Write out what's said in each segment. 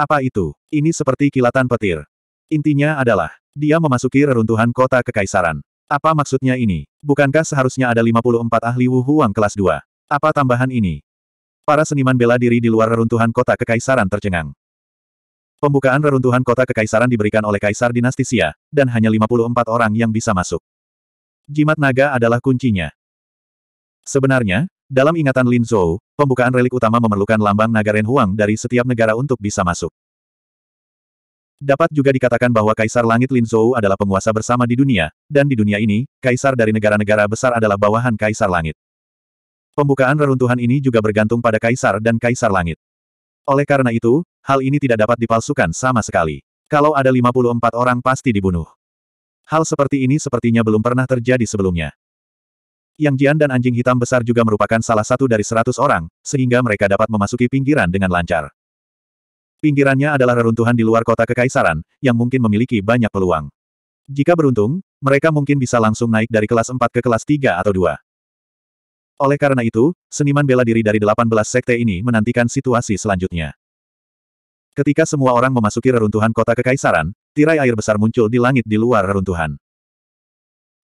Apa itu? Ini seperti kilatan petir. Intinya adalah, dia memasuki reruntuhan kota kekaisaran. Apa maksudnya ini? Bukankah seharusnya ada 54 ahli Wuhuang kelas 2? Apa tambahan ini? Para seniman bela diri di luar reruntuhan kota kekaisaran tercengang. Pembukaan reruntuhan kota kekaisaran diberikan oleh Kaisar Dinasti Xia, dan hanya 54 orang yang bisa masuk. Jimat naga adalah kuncinya. Sebenarnya, dalam ingatan Lin Zhou, pembukaan relik utama memerlukan lambang naga Ren Huang dari setiap negara untuk bisa masuk. Dapat juga dikatakan bahwa Kaisar Langit Lin Zhou adalah penguasa bersama di dunia, dan di dunia ini, Kaisar dari negara-negara besar adalah bawahan Kaisar Langit. Pembukaan reruntuhan ini juga bergantung pada Kaisar dan Kaisar Langit. Oleh karena itu, hal ini tidak dapat dipalsukan sama sekali. Kalau ada 54 orang pasti dibunuh. Hal seperti ini sepertinya belum pernah terjadi sebelumnya. Yang Jian dan anjing hitam besar juga merupakan salah satu dari seratus orang, sehingga mereka dapat memasuki pinggiran dengan lancar. Pinggirannya adalah reruntuhan di luar kota kekaisaran, yang mungkin memiliki banyak peluang. Jika beruntung, mereka mungkin bisa langsung naik dari kelas 4 ke kelas 3 atau 2. Oleh karena itu, seniman bela diri dari 18 sekte ini menantikan situasi selanjutnya. Ketika semua orang memasuki reruntuhan kota kekaisaran, tirai air besar muncul di langit di luar reruntuhan.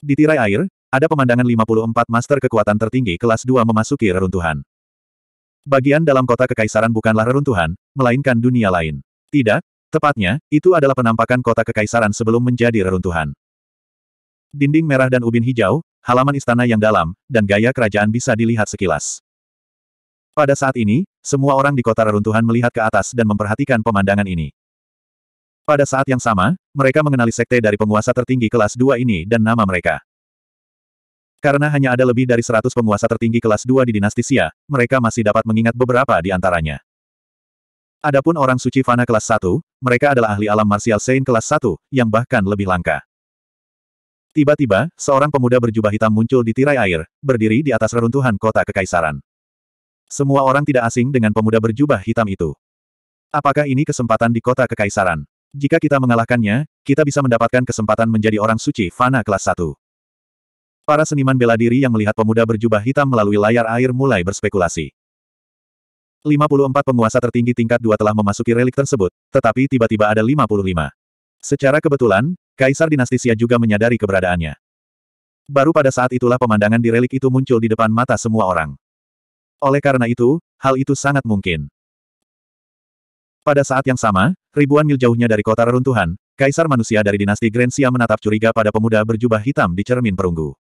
Di tirai air, ada pemandangan 54 master kekuatan tertinggi kelas 2 memasuki reruntuhan. Bagian dalam kota kekaisaran bukanlah reruntuhan, melainkan dunia lain. Tidak, tepatnya, itu adalah penampakan kota kekaisaran sebelum menjadi reruntuhan. Dinding merah dan ubin hijau, halaman istana yang dalam, dan gaya kerajaan bisa dilihat sekilas. Pada saat ini, semua orang di kota reruntuhan melihat ke atas dan memperhatikan pemandangan ini. Pada saat yang sama, mereka mengenali sekte dari penguasa tertinggi kelas 2 ini dan nama mereka. Karena hanya ada lebih dari 100 penguasa tertinggi kelas 2 di dinasti Xia, mereka masih dapat mengingat beberapa di antaranya. Adapun orang suci Fana kelas 1, mereka adalah ahli alam martial Sein kelas 1, yang bahkan lebih langka. Tiba-tiba, seorang pemuda berjubah hitam muncul di tirai air, berdiri di atas reruntuhan kota kekaisaran. Semua orang tidak asing dengan pemuda berjubah hitam itu. Apakah ini kesempatan di kota kekaisaran? Jika kita mengalahkannya, kita bisa mendapatkan kesempatan menjadi orang suci Fana kelas 1. Para seniman bela diri yang melihat pemuda berjubah hitam melalui layar air mulai berspekulasi. 54 penguasa tertinggi tingkat 2 telah memasuki relik tersebut, tetapi tiba-tiba ada 55. Secara kebetulan, Kaisar Dinasti Xia juga menyadari keberadaannya. Baru pada saat itulah pemandangan di relik itu muncul di depan mata semua orang. Oleh karena itu, hal itu sangat mungkin. Pada saat yang sama, ribuan mil jauhnya dari kota reruntuhan, Kaisar manusia dari dinasti Grensia menatap curiga pada pemuda berjubah hitam di cermin perunggu.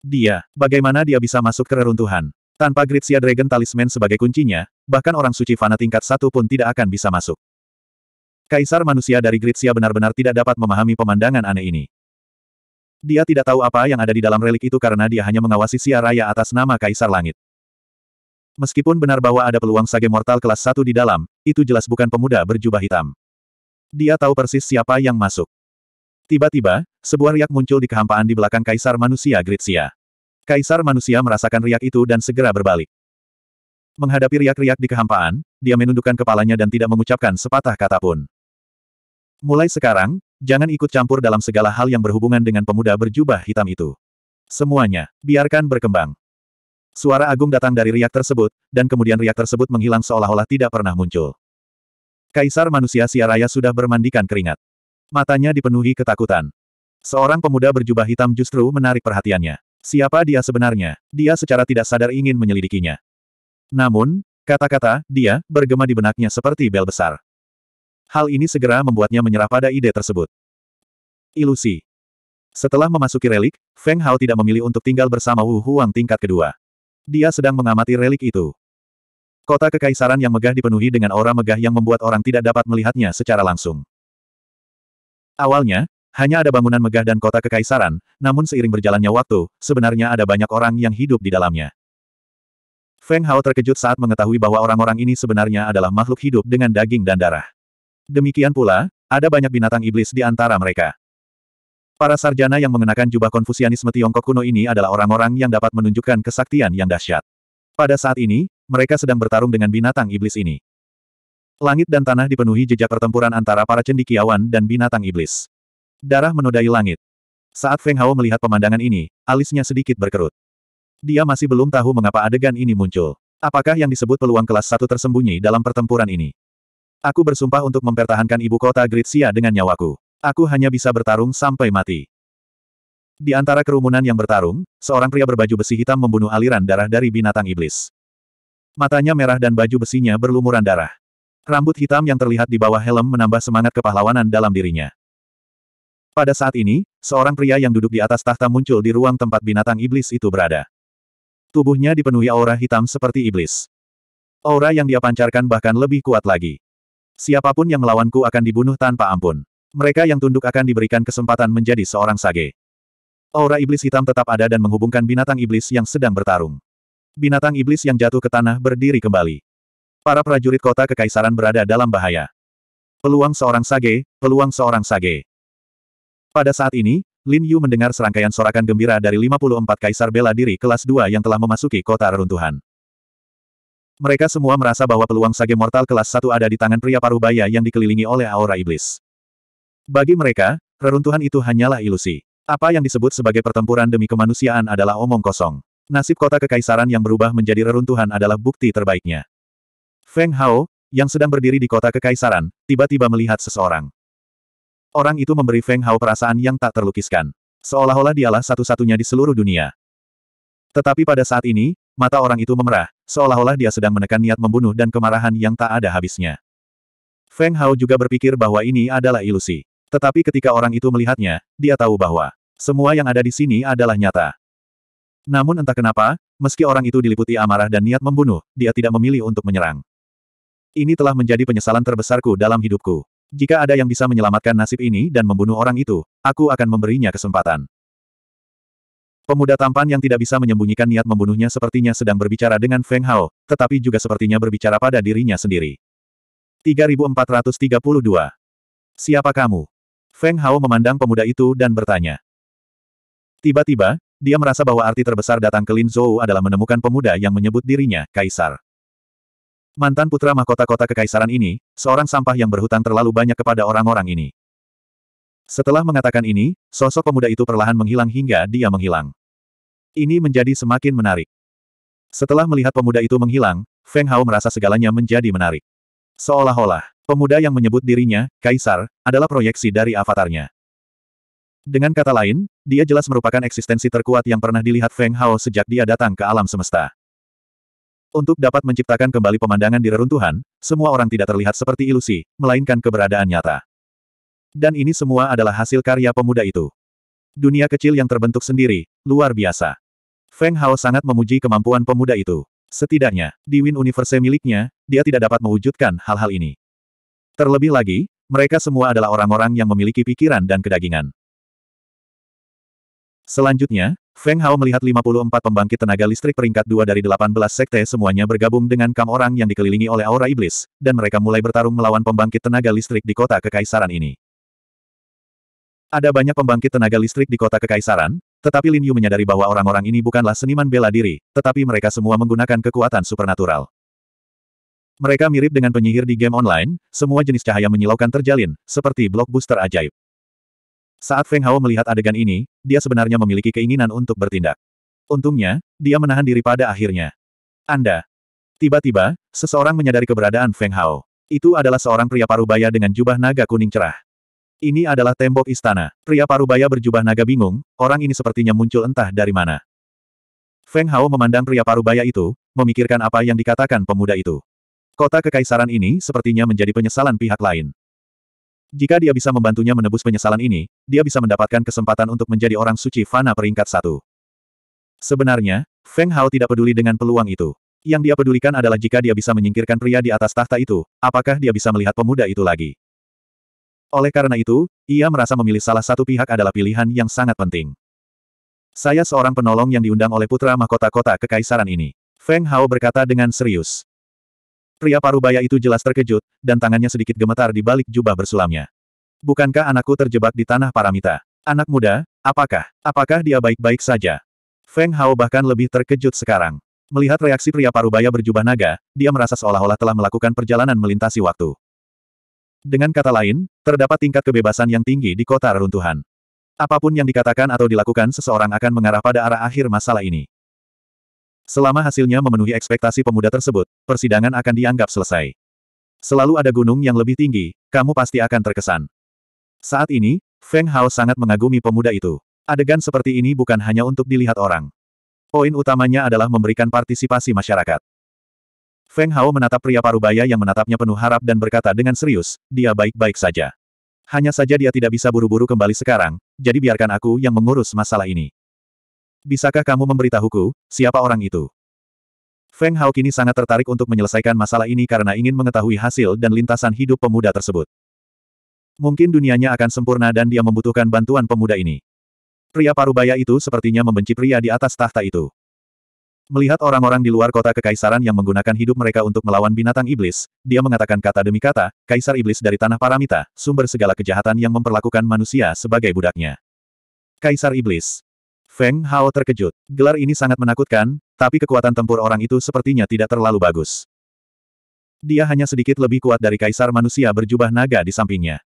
Dia, bagaimana dia bisa masuk ke reruntuhan? Tanpa Gritsia Dragon Talisman sebagai kuncinya, bahkan orang suci fana tingkat satu pun tidak akan bisa masuk. Kaisar manusia dari Gritsia benar-benar tidak dapat memahami pemandangan aneh ini. Dia tidak tahu apa yang ada di dalam relik itu karena dia hanya mengawasi Sia Raya atas nama Kaisar Langit. Meskipun benar bahwa ada peluang sage mortal kelas 1 di dalam, itu jelas bukan pemuda berjubah hitam. Dia tahu persis siapa yang masuk. Tiba-tiba, sebuah riak muncul di kehampaan di belakang Kaisar Manusia Gritsia. Kaisar Manusia merasakan riak itu dan segera berbalik. Menghadapi riak-riak di kehampaan, dia menundukkan kepalanya dan tidak mengucapkan sepatah kata pun. Mulai sekarang, jangan ikut campur dalam segala hal yang berhubungan dengan pemuda berjubah hitam itu. Semuanya, biarkan berkembang. Suara agung datang dari riak tersebut, dan kemudian riak tersebut menghilang seolah-olah tidak pernah muncul. Kaisar manusia Siaraya sudah bermandikan keringat. Matanya dipenuhi ketakutan. Seorang pemuda berjubah hitam justru menarik perhatiannya. Siapa dia sebenarnya? Dia secara tidak sadar ingin menyelidikinya. Namun, kata-kata, dia, bergema di benaknya seperti bel besar. Hal ini segera membuatnya menyerah pada ide tersebut. Ilusi. Setelah memasuki relik, Feng Hao tidak memilih untuk tinggal bersama Wu Huang tingkat kedua. Dia sedang mengamati relik itu. Kota kekaisaran yang megah dipenuhi dengan aura megah yang membuat orang tidak dapat melihatnya secara langsung. Awalnya, hanya ada bangunan megah dan kota kekaisaran, namun seiring berjalannya waktu, sebenarnya ada banyak orang yang hidup di dalamnya. Feng Hao terkejut saat mengetahui bahwa orang-orang ini sebenarnya adalah makhluk hidup dengan daging dan darah. Demikian pula, ada banyak binatang iblis di antara mereka. Para sarjana yang mengenakan jubah konfusianisme Tiongkok kuno ini adalah orang-orang yang dapat menunjukkan kesaktian yang dahsyat. Pada saat ini, mereka sedang bertarung dengan binatang iblis ini. Langit dan tanah dipenuhi jejak pertempuran antara para cendikiawan dan binatang iblis. Darah menodai langit. Saat Feng Hao melihat pemandangan ini, alisnya sedikit berkerut. Dia masih belum tahu mengapa adegan ini muncul. Apakah yang disebut peluang kelas satu tersembunyi dalam pertempuran ini? Aku bersumpah untuk mempertahankan ibu kota Gritsia dengan nyawaku. Aku hanya bisa bertarung sampai mati. Di antara kerumunan yang bertarung, seorang pria berbaju besi hitam membunuh aliran darah dari binatang iblis. Matanya merah dan baju besinya berlumuran darah. Rambut hitam yang terlihat di bawah helm menambah semangat kepahlawanan dalam dirinya. Pada saat ini, seorang pria yang duduk di atas tahta muncul di ruang tempat binatang iblis itu berada. Tubuhnya dipenuhi aura hitam seperti iblis. Aura yang dia pancarkan bahkan lebih kuat lagi. Siapapun yang melawanku akan dibunuh tanpa ampun. Mereka yang tunduk akan diberikan kesempatan menjadi seorang sage. Aura iblis hitam tetap ada dan menghubungkan binatang iblis yang sedang bertarung. Binatang iblis yang jatuh ke tanah berdiri kembali. Para prajurit kota kekaisaran berada dalam bahaya. Peluang seorang sage, peluang seorang sage. Pada saat ini, Lin Yu mendengar serangkaian sorakan gembira dari 54 kaisar bela diri kelas 2 yang telah memasuki kota reruntuhan. Mereka semua merasa bahwa peluang sage mortal kelas 1 ada di tangan pria parubaya yang dikelilingi oleh aura iblis. Bagi mereka, reruntuhan itu hanyalah ilusi. Apa yang disebut sebagai pertempuran demi kemanusiaan adalah omong kosong. Nasib kota kekaisaran yang berubah menjadi reruntuhan adalah bukti terbaiknya. Feng Hao, yang sedang berdiri di kota kekaisaran, tiba-tiba melihat seseorang. Orang itu memberi Feng Hao perasaan yang tak terlukiskan. Seolah-olah dialah satu-satunya di seluruh dunia. Tetapi pada saat ini, mata orang itu memerah, seolah-olah dia sedang menekan niat membunuh dan kemarahan yang tak ada habisnya. Feng Hao juga berpikir bahwa ini adalah ilusi. Tetapi ketika orang itu melihatnya, dia tahu bahwa semua yang ada di sini adalah nyata. Namun entah kenapa, meski orang itu diliputi amarah dan niat membunuh, dia tidak memilih untuk menyerang. Ini telah menjadi penyesalan terbesarku dalam hidupku. Jika ada yang bisa menyelamatkan nasib ini dan membunuh orang itu, aku akan memberinya kesempatan. Pemuda tampan yang tidak bisa menyembunyikan niat membunuhnya sepertinya sedang berbicara dengan Feng Hao, tetapi juga sepertinya berbicara pada dirinya sendiri. 3432. Siapa kamu? Feng Hao memandang pemuda itu dan bertanya. Tiba-tiba, dia merasa bahwa arti terbesar datang ke Lin Zhou adalah menemukan pemuda yang menyebut dirinya Kaisar. Mantan putra mahkota kota kekaisaran ini, seorang sampah yang berhutang terlalu banyak kepada orang-orang ini. Setelah mengatakan ini, sosok pemuda itu perlahan menghilang hingga dia menghilang. Ini menjadi semakin menarik. Setelah melihat pemuda itu menghilang, Feng Hao merasa segalanya menjadi menarik. Seolah-olah, pemuda yang menyebut dirinya, Kaisar, adalah proyeksi dari avatarnya. Dengan kata lain, dia jelas merupakan eksistensi terkuat yang pernah dilihat Feng Hao sejak dia datang ke alam semesta. Untuk dapat menciptakan kembali pemandangan di reruntuhan, semua orang tidak terlihat seperti ilusi, melainkan keberadaan nyata. Dan ini semua adalah hasil karya pemuda itu. Dunia kecil yang terbentuk sendiri, luar biasa. Feng Hao sangat memuji kemampuan pemuda itu. Setidaknya, di Win Universe miliknya, dia tidak dapat mewujudkan hal-hal ini. Terlebih lagi, mereka semua adalah orang-orang yang memiliki pikiran dan kedagingan. Selanjutnya, Feng Hao melihat 54 pembangkit tenaga listrik peringkat 2 dari 18 sekte semuanya bergabung dengan kam orang yang dikelilingi oleh aura iblis, dan mereka mulai bertarung melawan pembangkit tenaga listrik di kota kekaisaran ini. Ada banyak pembangkit tenaga listrik di kota kekaisaran, tetapi Lin Yu menyadari bahwa orang-orang ini bukanlah seniman bela diri, tetapi mereka semua menggunakan kekuatan supernatural. Mereka mirip dengan penyihir di game online, semua jenis cahaya menyilaukan terjalin, seperti blockbuster ajaib. Saat Feng Hao melihat adegan ini, dia sebenarnya memiliki keinginan untuk bertindak. Untungnya, dia menahan diri pada akhirnya. Anda. Tiba-tiba, seseorang menyadari keberadaan Feng Hao. Itu adalah seorang pria parubaya dengan jubah naga kuning cerah. Ini adalah tembok istana. Pria parubaya berjubah naga bingung, orang ini sepertinya muncul entah dari mana. Feng Hao memandang pria parubaya itu, memikirkan apa yang dikatakan pemuda itu. Kota kekaisaran ini sepertinya menjadi penyesalan pihak lain. Jika dia bisa membantunya menebus penyesalan ini, dia bisa mendapatkan kesempatan untuk menjadi orang suci fana peringkat satu. Sebenarnya, Feng Hao tidak peduli dengan peluang itu. Yang dia pedulikan adalah jika dia bisa menyingkirkan pria di atas tahta itu, apakah dia bisa melihat pemuda itu lagi. Oleh karena itu, ia merasa memilih salah satu pihak adalah pilihan yang sangat penting. Saya seorang penolong yang diundang oleh putra mahkota kota kekaisaran ini. Feng Hao berkata dengan serius. Pria parubaya itu jelas terkejut, dan tangannya sedikit gemetar di balik jubah bersulamnya. Bukankah anakku terjebak di tanah paramita? Anak muda, apakah? Apakah dia baik-baik saja? Feng Hao bahkan lebih terkejut sekarang. Melihat reaksi pria parubaya berjubah naga, dia merasa seolah-olah telah melakukan perjalanan melintasi waktu. Dengan kata lain, terdapat tingkat kebebasan yang tinggi di kota reruntuhan. Apapun yang dikatakan atau dilakukan seseorang akan mengarah pada arah akhir masalah ini. Selama hasilnya memenuhi ekspektasi pemuda tersebut, persidangan akan dianggap selesai. Selalu ada gunung yang lebih tinggi, kamu pasti akan terkesan. Saat ini, Feng Hao sangat mengagumi pemuda itu. Adegan seperti ini bukan hanya untuk dilihat orang. Poin utamanya adalah memberikan partisipasi masyarakat. Feng Hao menatap pria parubaya yang menatapnya penuh harap dan berkata dengan serius, dia baik-baik saja. Hanya saja dia tidak bisa buru-buru kembali sekarang, jadi biarkan aku yang mengurus masalah ini. Bisakah kamu memberitahuku, siapa orang itu? Feng Hao kini sangat tertarik untuk menyelesaikan masalah ini karena ingin mengetahui hasil dan lintasan hidup pemuda tersebut. Mungkin dunianya akan sempurna dan dia membutuhkan bantuan pemuda ini. Pria parubaya itu sepertinya membenci pria di atas tahta itu. Melihat orang-orang di luar kota kekaisaran yang menggunakan hidup mereka untuk melawan binatang iblis, dia mengatakan kata demi kata, kaisar iblis dari tanah paramita, sumber segala kejahatan yang memperlakukan manusia sebagai budaknya. Kaisar iblis, Feng Hao terkejut. Gelar ini sangat menakutkan, tapi kekuatan tempur orang itu sepertinya tidak terlalu bagus. Dia hanya sedikit lebih kuat dari kaisar manusia berjubah naga di sampingnya.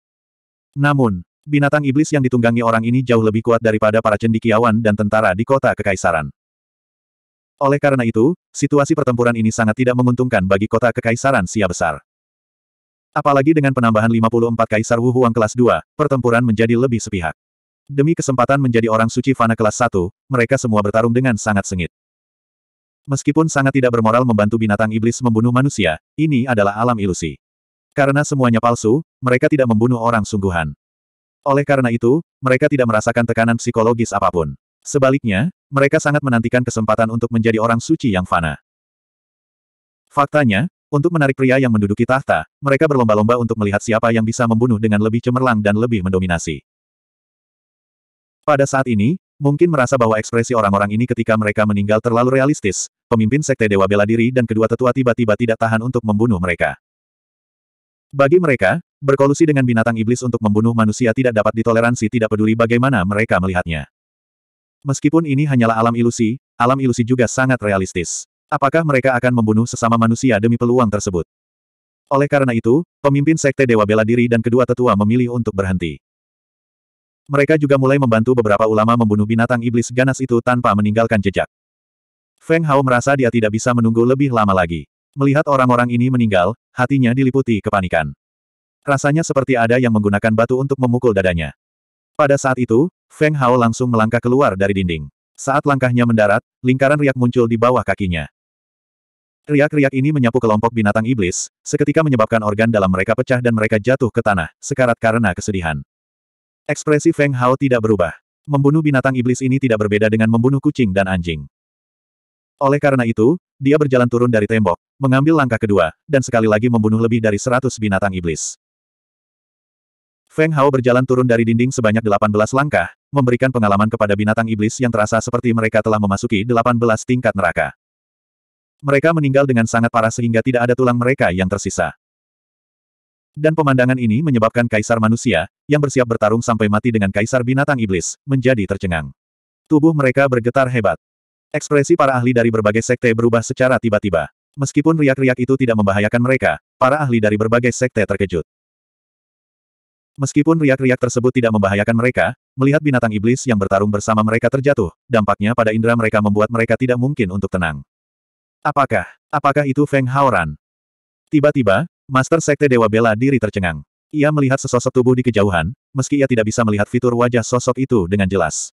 Namun, binatang iblis yang ditunggangi orang ini jauh lebih kuat daripada para cendikiawan dan tentara di kota kekaisaran. Oleh karena itu, situasi pertempuran ini sangat tidak menguntungkan bagi kota kekaisaran Sia Besar. Apalagi dengan penambahan 54 kaisar Wu Huang kelas 2, pertempuran menjadi lebih sepihak. Demi kesempatan menjadi orang suci fana kelas 1, mereka semua bertarung dengan sangat sengit. Meskipun sangat tidak bermoral membantu binatang iblis membunuh manusia, ini adalah alam ilusi. Karena semuanya palsu, mereka tidak membunuh orang sungguhan. Oleh karena itu, mereka tidak merasakan tekanan psikologis apapun. Sebaliknya, mereka sangat menantikan kesempatan untuk menjadi orang suci yang fana. Faktanya, untuk menarik pria yang menduduki tahta, mereka berlomba-lomba untuk melihat siapa yang bisa membunuh dengan lebih cemerlang dan lebih mendominasi. Pada saat ini, mungkin merasa bahwa ekspresi orang-orang ini ketika mereka meninggal terlalu realistis, pemimpin Sekte Dewa Bela Diri dan kedua tetua tiba-tiba tidak tahan untuk membunuh mereka. Bagi mereka, berkolusi dengan binatang iblis untuk membunuh manusia tidak dapat ditoleransi tidak peduli bagaimana mereka melihatnya. Meskipun ini hanyalah alam ilusi, alam ilusi juga sangat realistis. Apakah mereka akan membunuh sesama manusia demi peluang tersebut? Oleh karena itu, pemimpin Sekte Dewa Bela Diri dan kedua tetua memilih untuk berhenti. Mereka juga mulai membantu beberapa ulama membunuh binatang iblis ganas itu tanpa meninggalkan jejak. Feng Hao merasa dia tidak bisa menunggu lebih lama lagi. Melihat orang-orang ini meninggal, hatinya diliputi kepanikan. Rasanya seperti ada yang menggunakan batu untuk memukul dadanya. Pada saat itu, Feng Hao langsung melangkah keluar dari dinding. Saat langkahnya mendarat, lingkaran riak muncul di bawah kakinya. Riak-riak ini menyapu kelompok binatang iblis, seketika menyebabkan organ dalam mereka pecah dan mereka jatuh ke tanah, sekarat karena kesedihan. Ekspresi Feng Hao tidak berubah. Membunuh binatang iblis ini tidak berbeda dengan membunuh kucing dan anjing. Oleh karena itu, dia berjalan turun dari tembok, mengambil langkah kedua, dan sekali lagi membunuh lebih dari seratus binatang iblis. Feng Hao berjalan turun dari dinding sebanyak 18 langkah, memberikan pengalaman kepada binatang iblis yang terasa seperti mereka telah memasuki 18 tingkat neraka. Mereka meninggal dengan sangat parah sehingga tidak ada tulang mereka yang tersisa. Dan pemandangan ini menyebabkan kaisar manusia, yang bersiap bertarung sampai mati dengan kaisar binatang iblis, menjadi tercengang. Tubuh mereka bergetar hebat. Ekspresi para ahli dari berbagai sekte berubah secara tiba-tiba. Meskipun riak-riak itu tidak membahayakan mereka, para ahli dari berbagai sekte terkejut. Meskipun riak-riak tersebut tidak membahayakan mereka, melihat binatang iblis yang bertarung bersama mereka terjatuh, dampaknya pada indera mereka membuat mereka tidak mungkin untuk tenang. Apakah, apakah itu Feng Haoran? Tiba-tiba, Master Sekte Dewa Bela diri tercengang. Ia melihat sesosok tubuh di kejauhan, meski ia tidak bisa melihat fitur wajah sosok itu dengan jelas.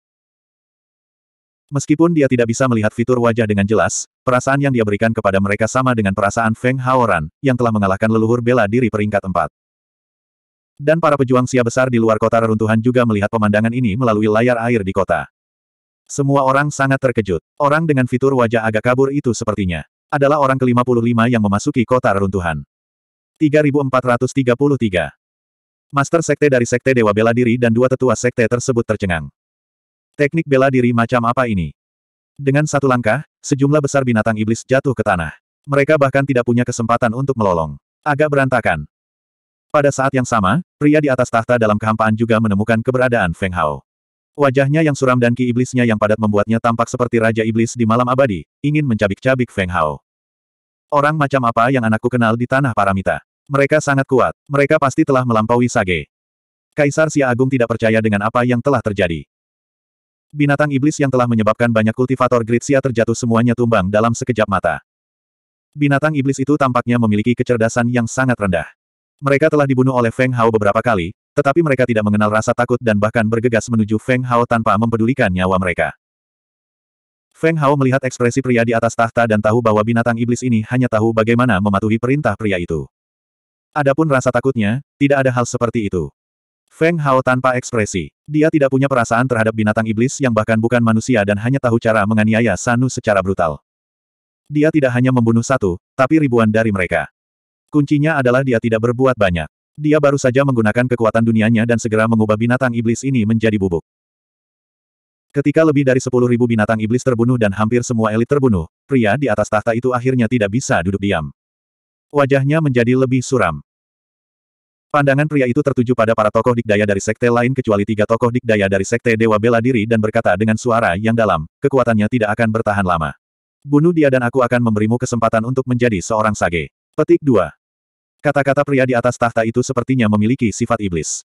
Meskipun dia tidak bisa melihat fitur wajah dengan jelas, perasaan yang dia berikan kepada mereka sama dengan perasaan Feng Haoran, yang telah mengalahkan leluhur bela diri peringkat empat. Dan para pejuang sia besar di luar kota reruntuhan juga melihat pemandangan ini melalui layar air di kota. Semua orang sangat terkejut. Orang dengan fitur wajah agak kabur itu sepertinya adalah orang ke-55 yang memasuki kota reruntuhan. 3433. Master Sekte dari Sekte Dewa Bela Diri dan dua tetua Sekte tersebut tercengang. Teknik bela diri macam apa ini? Dengan satu langkah, sejumlah besar binatang iblis jatuh ke tanah. Mereka bahkan tidak punya kesempatan untuk melolong. Agak berantakan. Pada saat yang sama, pria di atas tahta dalam kehampaan juga menemukan keberadaan Feng Hao. Wajahnya yang suram dan ki iblisnya yang padat membuatnya tampak seperti Raja Iblis di malam abadi, ingin mencabik-cabik Feng Hao. Orang macam apa yang anakku kenal di tanah Paramita? Mereka sangat kuat. Mereka pasti telah melampaui Sage. Kaisar Sia Agung tidak percaya dengan apa yang telah terjadi. Binatang iblis yang telah menyebabkan banyak kultivator Great terjatuh semuanya tumbang dalam sekejap mata. Binatang iblis itu tampaknya memiliki kecerdasan yang sangat rendah. Mereka telah dibunuh oleh Feng Hao beberapa kali, tetapi mereka tidak mengenal rasa takut dan bahkan bergegas menuju Feng Hao tanpa mempedulikan nyawa mereka. Feng Hao melihat ekspresi pria di atas tahta dan tahu bahwa binatang iblis ini hanya tahu bagaimana mematuhi perintah pria itu. Adapun rasa takutnya, tidak ada hal seperti itu. Feng Hao tanpa ekspresi. Dia tidak punya perasaan terhadap binatang iblis yang bahkan bukan manusia dan hanya tahu cara menganiaya Sanu secara brutal. Dia tidak hanya membunuh satu, tapi ribuan dari mereka. Kuncinya adalah dia tidak berbuat banyak. Dia baru saja menggunakan kekuatan dunianya dan segera mengubah binatang iblis ini menjadi bubuk. Ketika lebih dari sepuluh ribu binatang iblis terbunuh dan hampir semua elit terbunuh, pria di atas tahta itu akhirnya tidak bisa duduk diam. Wajahnya menjadi lebih suram. Pandangan pria itu tertuju pada para tokoh dikdaya dari sekte lain kecuali tiga tokoh dikdaya dari sekte Dewa Bela Diri dan berkata dengan suara yang dalam, kekuatannya tidak akan bertahan lama. Bunuh dia dan aku akan memberimu kesempatan untuk menjadi seorang sage. Petik 2. Kata-kata pria di atas tahta itu sepertinya memiliki sifat iblis.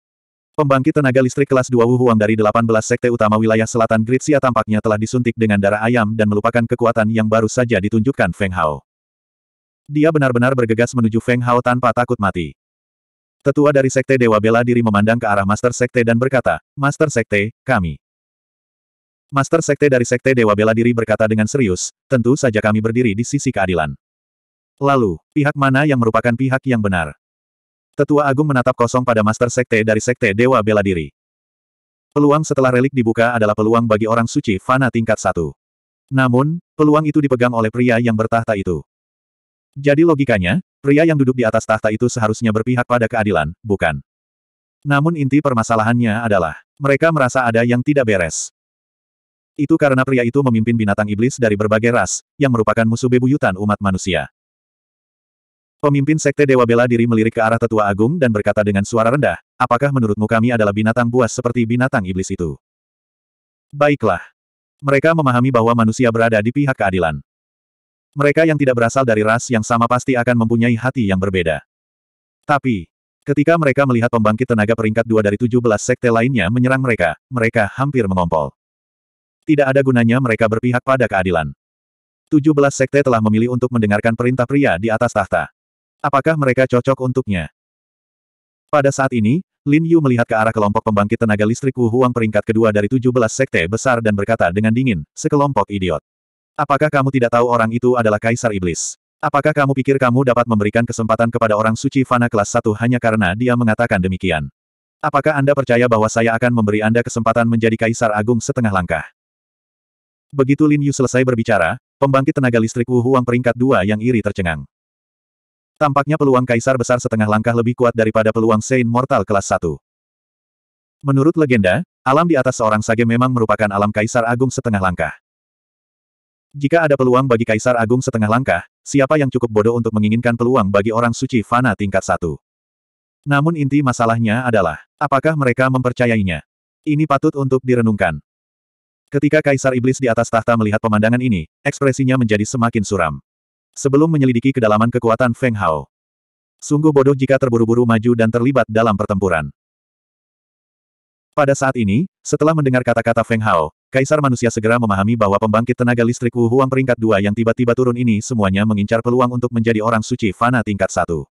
Pembangkit tenaga listrik kelas 2 Wuhuang dari 18 sekte utama wilayah selatan Gritsia tampaknya telah disuntik dengan darah ayam dan melupakan kekuatan yang baru saja ditunjukkan Feng Hao. Dia benar-benar bergegas menuju Feng Hao tanpa takut mati. Tetua dari Sekte Dewa Bela Diri memandang ke arah Master Sekte dan berkata, Master Sekte, kami. Master Sekte dari Sekte Dewa Bela Diri berkata dengan serius, tentu saja kami berdiri di sisi keadilan. Lalu, pihak mana yang merupakan pihak yang benar? Tetua Agung menatap kosong pada Master Sekte dari Sekte Dewa Bela Diri. Peluang setelah relik dibuka adalah peluang bagi orang suci Fana tingkat Satu. Namun, peluang itu dipegang oleh pria yang bertahta itu. Jadi logikanya, pria yang duduk di atas tahta itu seharusnya berpihak pada keadilan, bukan? Namun inti permasalahannya adalah, mereka merasa ada yang tidak beres. Itu karena pria itu memimpin binatang iblis dari berbagai ras, yang merupakan musuh bebuyutan umat manusia. Pemimpin Sekte Dewa Bela Diri melirik ke arah Tetua Agung dan berkata dengan suara rendah, apakah menurutmu kami adalah binatang buas seperti binatang iblis itu? Baiklah. Mereka memahami bahwa manusia berada di pihak keadilan. Mereka yang tidak berasal dari ras yang sama pasti akan mempunyai hati yang berbeda. Tapi, ketika mereka melihat pembangkit tenaga peringkat dua dari tujuh belas sekte lainnya menyerang mereka, mereka hampir mengompol. Tidak ada gunanya mereka berpihak pada keadilan. Tujuh belas sekte telah memilih untuk mendengarkan perintah pria di atas tahta. Apakah mereka cocok untuknya? Pada saat ini, Lin Yu melihat ke arah kelompok pembangkit tenaga listrik Wu Huang peringkat kedua dari 17 sekte besar dan berkata dengan dingin, sekelompok idiot. Apakah kamu tidak tahu orang itu adalah Kaisar Iblis? Apakah kamu pikir kamu dapat memberikan kesempatan kepada orang suci Fana kelas 1 hanya karena dia mengatakan demikian? Apakah Anda percaya bahwa saya akan memberi Anda kesempatan menjadi Kaisar Agung setengah langkah? Begitu Lin Yu selesai berbicara, pembangkit tenaga listrik Wu Huang peringkat dua yang iri tercengang. Tampaknya peluang kaisar besar setengah langkah lebih kuat daripada peluang Saint Mortal kelas 1. Menurut legenda, alam di atas seorang sage memang merupakan alam kaisar agung setengah langkah. Jika ada peluang bagi kaisar agung setengah langkah, siapa yang cukup bodoh untuk menginginkan peluang bagi orang suci fana tingkat 1? Namun inti masalahnya adalah, apakah mereka mempercayainya? Ini patut untuk direnungkan. Ketika kaisar iblis di atas tahta melihat pemandangan ini, ekspresinya menjadi semakin suram. Sebelum menyelidiki kedalaman kekuatan Feng Hao. Sungguh bodoh jika terburu-buru maju dan terlibat dalam pertempuran. Pada saat ini, setelah mendengar kata-kata Feng Hao, Kaisar manusia segera memahami bahwa pembangkit tenaga listrik Wu Huang peringkat dua yang tiba-tiba turun ini semuanya mengincar peluang untuk menjadi orang suci Fana tingkat satu.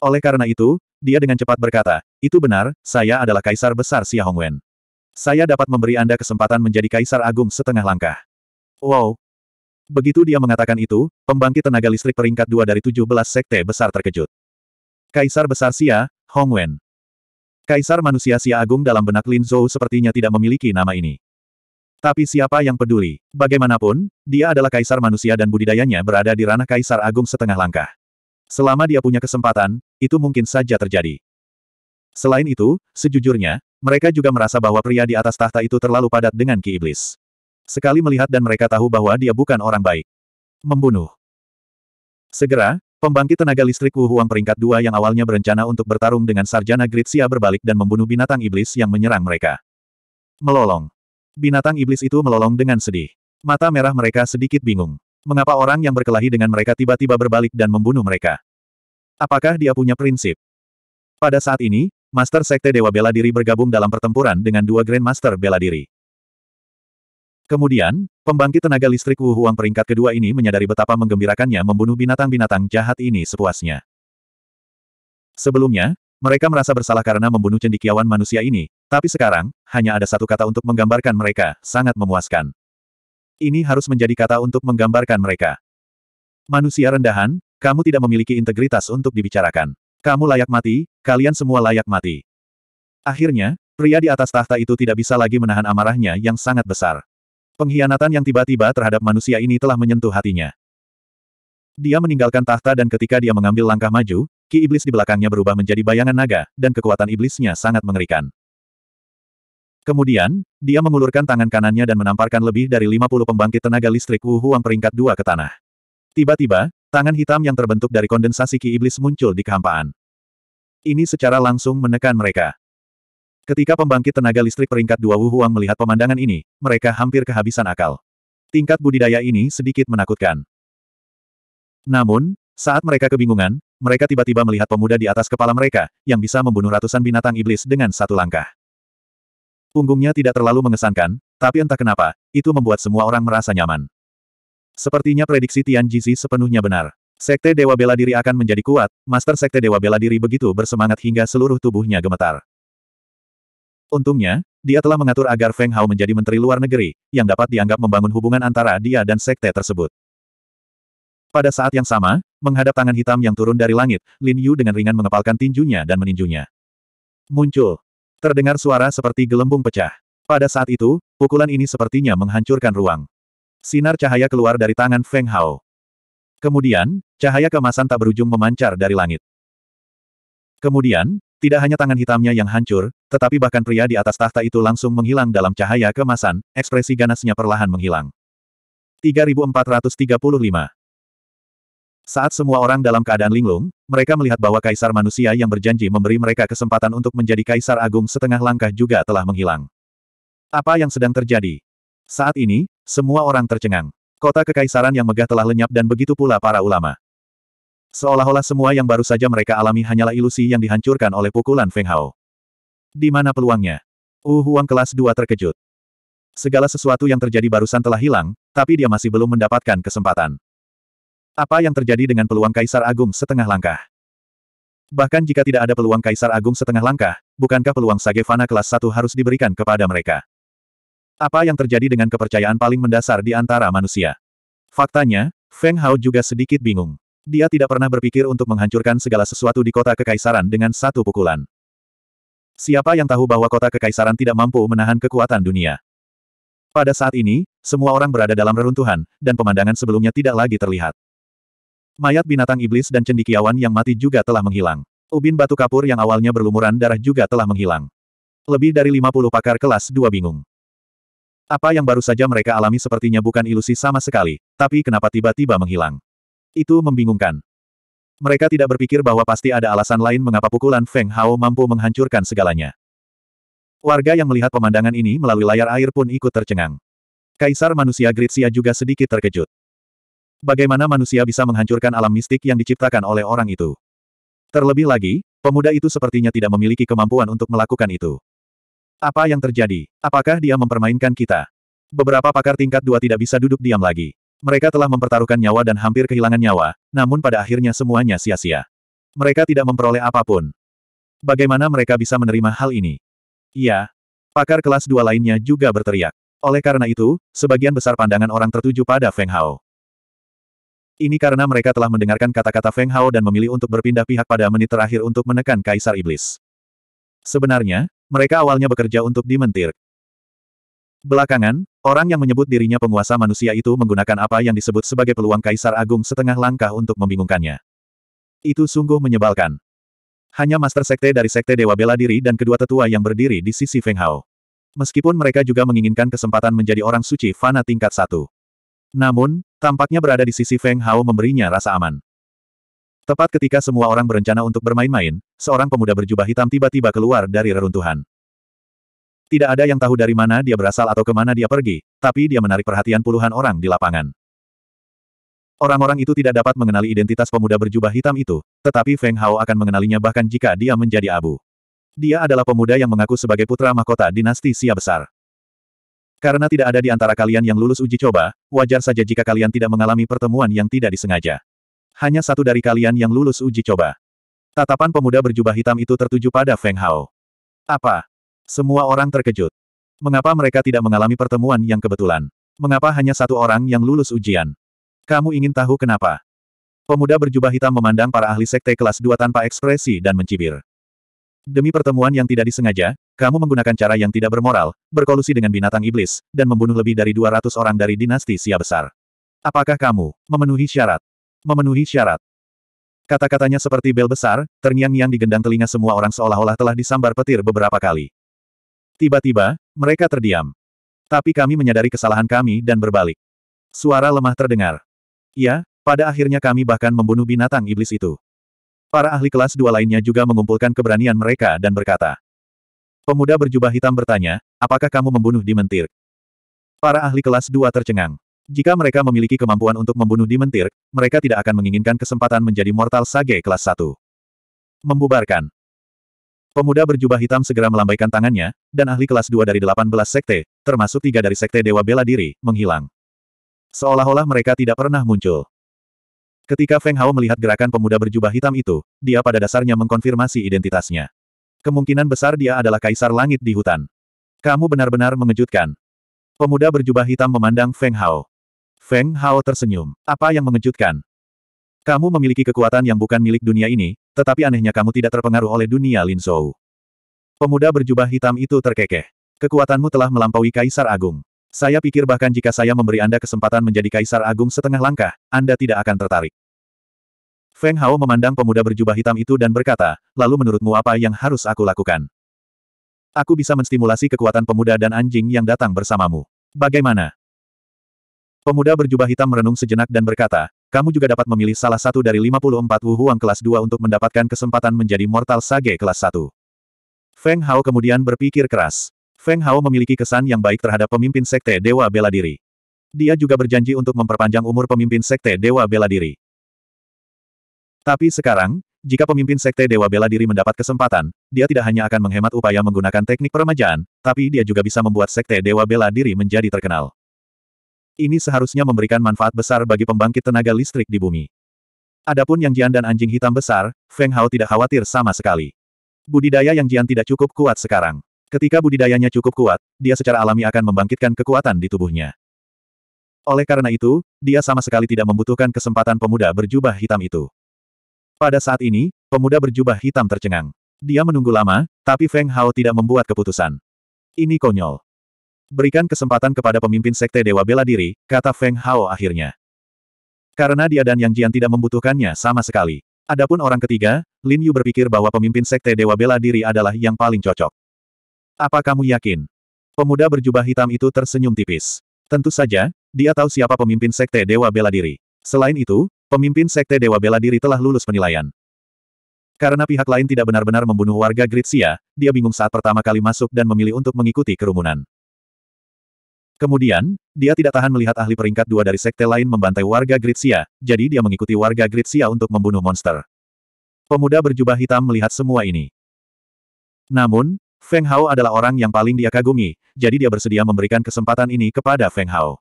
Oleh karena itu, dia dengan cepat berkata, itu benar, saya adalah Kaisar Besar Xia Hongwen. Saya dapat memberi Anda kesempatan menjadi Kaisar Agung setengah langkah. Wow, Begitu dia mengatakan itu, pembangkit tenaga listrik peringkat dua dari tujuh belas sekte besar terkejut. Kaisar Besar sia, Hong Wen. Kaisar manusia sia Agung dalam benak Lin Zhou sepertinya tidak memiliki nama ini. Tapi siapa yang peduli? Bagaimanapun, dia adalah kaisar manusia dan budidayanya berada di ranah kaisar agung setengah langkah. Selama dia punya kesempatan, itu mungkin saja terjadi. Selain itu, sejujurnya, mereka juga merasa bahwa pria di atas tahta itu terlalu padat dengan ki iblis. Sekali melihat dan mereka tahu bahwa dia bukan orang baik. Membunuh. Segera, pembangkit tenaga listrik Wu Huang peringkat dua yang awalnya berencana untuk bertarung dengan Sarjana Gritsia berbalik dan membunuh binatang iblis yang menyerang mereka. Melolong. Binatang iblis itu melolong dengan sedih. Mata merah mereka sedikit bingung. Mengapa orang yang berkelahi dengan mereka tiba-tiba berbalik dan membunuh mereka? Apakah dia punya prinsip? Pada saat ini, Master Sekte Dewa Bela Diri bergabung dalam pertempuran dengan dua Grandmaster Bela Diri. Kemudian, pembangkit tenaga listrik Wu Huang peringkat kedua ini menyadari betapa menggembirakannya membunuh binatang-binatang jahat ini sepuasnya. Sebelumnya, mereka merasa bersalah karena membunuh cendikiawan manusia ini, tapi sekarang, hanya ada satu kata untuk menggambarkan mereka, sangat memuaskan. Ini harus menjadi kata untuk menggambarkan mereka. Manusia rendahan, kamu tidak memiliki integritas untuk dibicarakan. Kamu layak mati, kalian semua layak mati. Akhirnya, pria di atas tahta itu tidak bisa lagi menahan amarahnya yang sangat besar. Pengkhianatan yang tiba-tiba terhadap manusia ini telah menyentuh hatinya. Dia meninggalkan tahta dan ketika dia mengambil langkah maju, ki iblis di belakangnya berubah menjadi bayangan naga, dan kekuatan iblisnya sangat mengerikan. Kemudian, dia mengulurkan tangan kanannya dan menamparkan lebih dari 50 pembangkit tenaga listrik Wu Huang peringkat dua ke tanah. Tiba-tiba, tangan hitam yang terbentuk dari kondensasi ki iblis muncul di kehampaan. Ini secara langsung menekan mereka. Ketika pembangkit tenaga listrik peringkat dua Wu Huang melihat pemandangan ini, mereka hampir kehabisan akal. Tingkat budidaya ini sedikit menakutkan. Namun, saat mereka kebingungan, mereka tiba-tiba melihat pemuda di atas kepala mereka, yang bisa membunuh ratusan binatang iblis dengan satu langkah. Punggungnya tidak terlalu mengesankan, tapi entah kenapa, itu membuat semua orang merasa nyaman. Sepertinya prediksi Tian Jizi sepenuhnya benar. Sekte Dewa Bela Diri akan menjadi kuat, Master Sekte Dewa Bela Diri begitu bersemangat hingga seluruh tubuhnya gemetar. Untungnya, dia telah mengatur agar Feng Hao menjadi menteri luar negeri, yang dapat dianggap membangun hubungan antara dia dan sekte tersebut. Pada saat yang sama, menghadap tangan hitam yang turun dari langit, Lin Yu dengan ringan mengepalkan tinjunya dan meninjunya. Muncul. Terdengar suara seperti gelembung pecah. Pada saat itu, pukulan ini sepertinya menghancurkan ruang. Sinar cahaya keluar dari tangan Feng Hao. Kemudian, cahaya kemasan tak berujung memancar dari langit. Kemudian, tidak hanya tangan hitamnya yang hancur, tetapi bahkan pria di atas tahta itu langsung menghilang dalam cahaya kemasan, ekspresi ganasnya perlahan menghilang. 3435 Saat semua orang dalam keadaan linglung, mereka melihat bahwa kaisar manusia yang berjanji memberi mereka kesempatan untuk menjadi kaisar agung setengah langkah juga telah menghilang. Apa yang sedang terjadi? Saat ini, semua orang tercengang. Kota kekaisaran yang megah telah lenyap dan begitu pula para ulama. Seolah-olah semua yang baru saja mereka alami hanyalah ilusi yang dihancurkan oleh pukulan Feng Hao. Di mana peluangnya? Uh Huang kelas 2 terkejut. Segala sesuatu yang terjadi barusan telah hilang, tapi dia masih belum mendapatkan kesempatan. Apa yang terjadi dengan peluang Kaisar Agung setengah langkah? Bahkan jika tidak ada peluang Kaisar Agung setengah langkah, bukankah peluang Sagevana kelas 1 harus diberikan kepada mereka? Apa yang terjadi dengan kepercayaan paling mendasar di antara manusia? Faktanya, Feng Hao juga sedikit bingung. Dia tidak pernah berpikir untuk menghancurkan segala sesuatu di kota kekaisaran dengan satu pukulan. Siapa yang tahu bahwa kota kekaisaran tidak mampu menahan kekuatan dunia? Pada saat ini, semua orang berada dalam reruntuhan, dan pemandangan sebelumnya tidak lagi terlihat. Mayat binatang iblis dan cendikiawan yang mati juga telah menghilang. Ubin batu kapur yang awalnya berlumuran darah juga telah menghilang. Lebih dari 50 pakar kelas 2 bingung. Apa yang baru saja mereka alami sepertinya bukan ilusi sama sekali, tapi kenapa tiba-tiba menghilang? Itu membingungkan. Mereka tidak berpikir bahwa pasti ada alasan lain mengapa pukulan Feng Hao mampu menghancurkan segalanya. Warga yang melihat pemandangan ini melalui layar air pun ikut tercengang. Kaisar manusia Gritsia juga sedikit terkejut. Bagaimana manusia bisa menghancurkan alam mistik yang diciptakan oleh orang itu? Terlebih lagi, pemuda itu sepertinya tidak memiliki kemampuan untuk melakukan itu. Apa yang terjadi? Apakah dia mempermainkan kita? Beberapa pakar tingkat dua tidak bisa duduk diam lagi. Mereka telah mempertaruhkan nyawa dan hampir kehilangan nyawa, namun pada akhirnya semuanya sia-sia. Mereka tidak memperoleh apapun. Bagaimana mereka bisa menerima hal ini? Iya. Pakar kelas dua lainnya juga berteriak. Oleh karena itu, sebagian besar pandangan orang tertuju pada Feng Hao. Ini karena mereka telah mendengarkan kata-kata Feng Hao dan memilih untuk berpindah pihak pada menit terakhir untuk menekan Kaisar Iblis. Sebenarnya, mereka awalnya bekerja untuk Dimentir, Belakangan, orang yang menyebut dirinya penguasa manusia itu menggunakan apa yang disebut sebagai peluang Kaisar Agung setengah langkah untuk membingungkannya. Itu sungguh menyebalkan. Hanya Master Sekte dari Sekte Dewa Bela Diri dan kedua tetua yang berdiri di sisi Feng Hao. Meskipun mereka juga menginginkan kesempatan menjadi orang suci Fana tingkat satu. Namun, tampaknya berada di sisi Feng Hao memberinya rasa aman. Tepat ketika semua orang berencana untuk bermain-main, seorang pemuda berjubah hitam tiba-tiba keluar dari reruntuhan. Tidak ada yang tahu dari mana dia berasal atau kemana dia pergi, tapi dia menarik perhatian puluhan orang di lapangan. Orang-orang itu tidak dapat mengenali identitas pemuda berjubah hitam itu, tetapi Feng Hao akan mengenalinya bahkan jika dia menjadi abu. Dia adalah pemuda yang mengaku sebagai putra mahkota dinasti Sia Besar. Karena tidak ada di antara kalian yang lulus uji coba, wajar saja jika kalian tidak mengalami pertemuan yang tidak disengaja. Hanya satu dari kalian yang lulus uji coba. Tatapan pemuda berjubah hitam itu tertuju pada Feng Hao. Apa? Semua orang terkejut. Mengapa mereka tidak mengalami pertemuan yang kebetulan? Mengapa hanya satu orang yang lulus ujian? Kamu ingin tahu kenapa? Pemuda berjubah hitam memandang para ahli sekte kelas 2 tanpa ekspresi dan mencibir. Demi pertemuan yang tidak disengaja, kamu menggunakan cara yang tidak bermoral, berkolusi dengan binatang iblis, dan membunuh lebih dari 200 orang dari dinasti Sia Besar. Apakah kamu memenuhi syarat? Memenuhi syarat. Kata-katanya seperti bel besar, terngiang-ngiang di gendang telinga semua orang seolah-olah telah disambar petir beberapa kali. Tiba-tiba, mereka terdiam. Tapi kami menyadari kesalahan kami dan berbalik. Suara lemah terdengar. Ya, pada akhirnya kami bahkan membunuh binatang iblis itu. Para ahli kelas dua lainnya juga mengumpulkan keberanian mereka dan berkata. Pemuda berjubah hitam bertanya, apakah kamu membunuh Dimentir? Para ahli kelas dua tercengang. Jika mereka memiliki kemampuan untuk membunuh Dimentir, mereka tidak akan menginginkan kesempatan menjadi mortal sage kelas satu. Membubarkan. Pemuda berjubah hitam segera melambaikan tangannya, dan ahli kelas dua dari delapan belas sekte, termasuk tiga dari sekte Dewa Bela Diri, menghilang. Seolah-olah mereka tidak pernah muncul. Ketika Feng Hao melihat gerakan pemuda berjubah hitam itu, dia pada dasarnya mengkonfirmasi identitasnya. Kemungkinan besar dia adalah kaisar langit di hutan. Kamu benar-benar mengejutkan. Pemuda berjubah hitam memandang Feng Hao. Feng Hao tersenyum. Apa yang mengejutkan? Kamu memiliki kekuatan yang bukan milik dunia ini, tetapi anehnya kamu tidak terpengaruh oleh dunia Lin Zhou. Pemuda berjubah hitam itu terkekeh. Kekuatanmu telah melampaui Kaisar Agung. Saya pikir bahkan jika saya memberi Anda kesempatan menjadi Kaisar Agung setengah langkah, Anda tidak akan tertarik. Feng Hao memandang pemuda berjubah hitam itu dan berkata, lalu menurutmu apa yang harus aku lakukan? Aku bisa menstimulasi kekuatan pemuda dan anjing yang datang bersamamu. Bagaimana? Pemuda berjubah hitam merenung sejenak dan berkata, kamu juga dapat memilih salah satu dari 54 Wu Huang kelas 2 untuk mendapatkan kesempatan menjadi Mortal Sage kelas 1. Feng Hao kemudian berpikir keras. Feng Hao memiliki kesan yang baik terhadap pemimpin Sekte Dewa Bela Diri. Dia juga berjanji untuk memperpanjang umur pemimpin Sekte Dewa Bela Diri. Tapi sekarang, jika pemimpin Sekte Dewa Bela Diri mendapat kesempatan, dia tidak hanya akan menghemat upaya menggunakan teknik peremajaan, tapi dia juga bisa membuat Sekte Dewa Bela Diri menjadi terkenal. Ini seharusnya memberikan manfaat besar bagi pembangkit tenaga listrik di bumi. Adapun Yang Jian dan anjing hitam besar, Feng Hao tidak khawatir sama sekali. Budidaya Yang Jian tidak cukup kuat sekarang. Ketika budidayanya cukup kuat, dia secara alami akan membangkitkan kekuatan di tubuhnya. Oleh karena itu, dia sama sekali tidak membutuhkan kesempatan pemuda berjubah hitam itu. Pada saat ini, pemuda berjubah hitam tercengang. Dia menunggu lama, tapi Feng Hao tidak membuat keputusan. Ini konyol. Berikan kesempatan kepada pemimpin Sekte Dewa Bela Diri, kata Feng Hao akhirnya. Karena dia dan Yang Jian tidak membutuhkannya sama sekali. Adapun orang ketiga, Lin Yu berpikir bahwa pemimpin Sekte Dewa Bela Diri adalah yang paling cocok. Apa kamu yakin? Pemuda berjubah hitam itu tersenyum tipis. Tentu saja, dia tahu siapa pemimpin Sekte Dewa Bela Diri. Selain itu, pemimpin Sekte Dewa Bela Diri telah lulus penilaian. Karena pihak lain tidak benar-benar membunuh warga Gritsia, dia bingung saat pertama kali masuk dan memilih untuk mengikuti kerumunan. Kemudian, dia tidak tahan melihat ahli peringkat dua dari sekte lain membantai warga Gritsia, jadi dia mengikuti warga Gritsia untuk membunuh monster. Pemuda berjubah hitam melihat semua ini. Namun, Feng Hao adalah orang yang paling dia kagumi, jadi dia bersedia memberikan kesempatan ini kepada Feng Hao.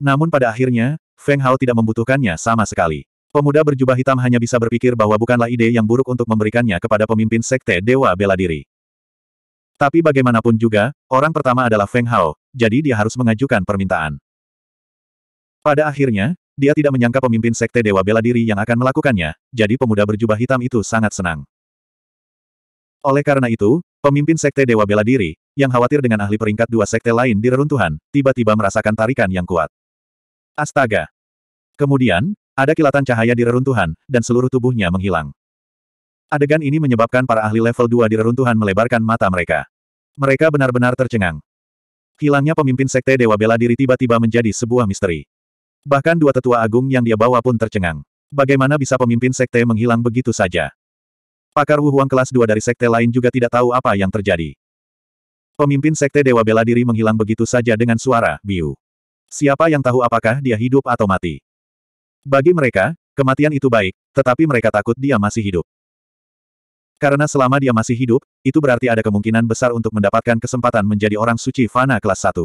Namun pada akhirnya, Feng Hao tidak membutuhkannya sama sekali. Pemuda berjubah hitam hanya bisa berpikir bahwa bukanlah ide yang buruk untuk memberikannya kepada pemimpin sekte Dewa Bela Diri. Tapi bagaimanapun juga, orang pertama adalah Feng Hao, jadi dia harus mengajukan permintaan. Pada akhirnya, dia tidak menyangka pemimpin sekte Dewa Bela Diri yang akan melakukannya, jadi pemuda berjubah hitam itu sangat senang. Oleh karena itu, pemimpin sekte Dewa Bela Diri, yang khawatir dengan ahli peringkat dua sekte lain di reruntuhan, tiba-tiba merasakan tarikan yang kuat. Astaga! Kemudian, ada kilatan cahaya di reruntuhan, dan seluruh tubuhnya menghilang. Adegan ini menyebabkan para ahli level 2 di reruntuhan melebarkan mata mereka. Mereka benar-benar tercengang. Hilangnya pemimpin sekte Dewa Bela Diri tiba-tiba menjadi sebuah misteri. Bahkan dua tetua agung yang dia bawa pun tercengang. Bagaimana bisa pemimpin sekte menghilang begitu saja? Pakar Wu Huang kelas 2 dari sekte lain juga tidak tahu apa yang terjadi. Pemimpin sekte Dewa Bela Diri menghilang begitu saja dengan suara, biu. Siapa yang tahu apakah dia hidup atau mati? Bagi mereka, kematian itu baik, tetapi mereka takut dia masih hidup. Karena selama dia masih hidup, itu berarti ada kemungkinan besar untuk mendapatkan kesempatan menjadi orang suci Fana kelas 1.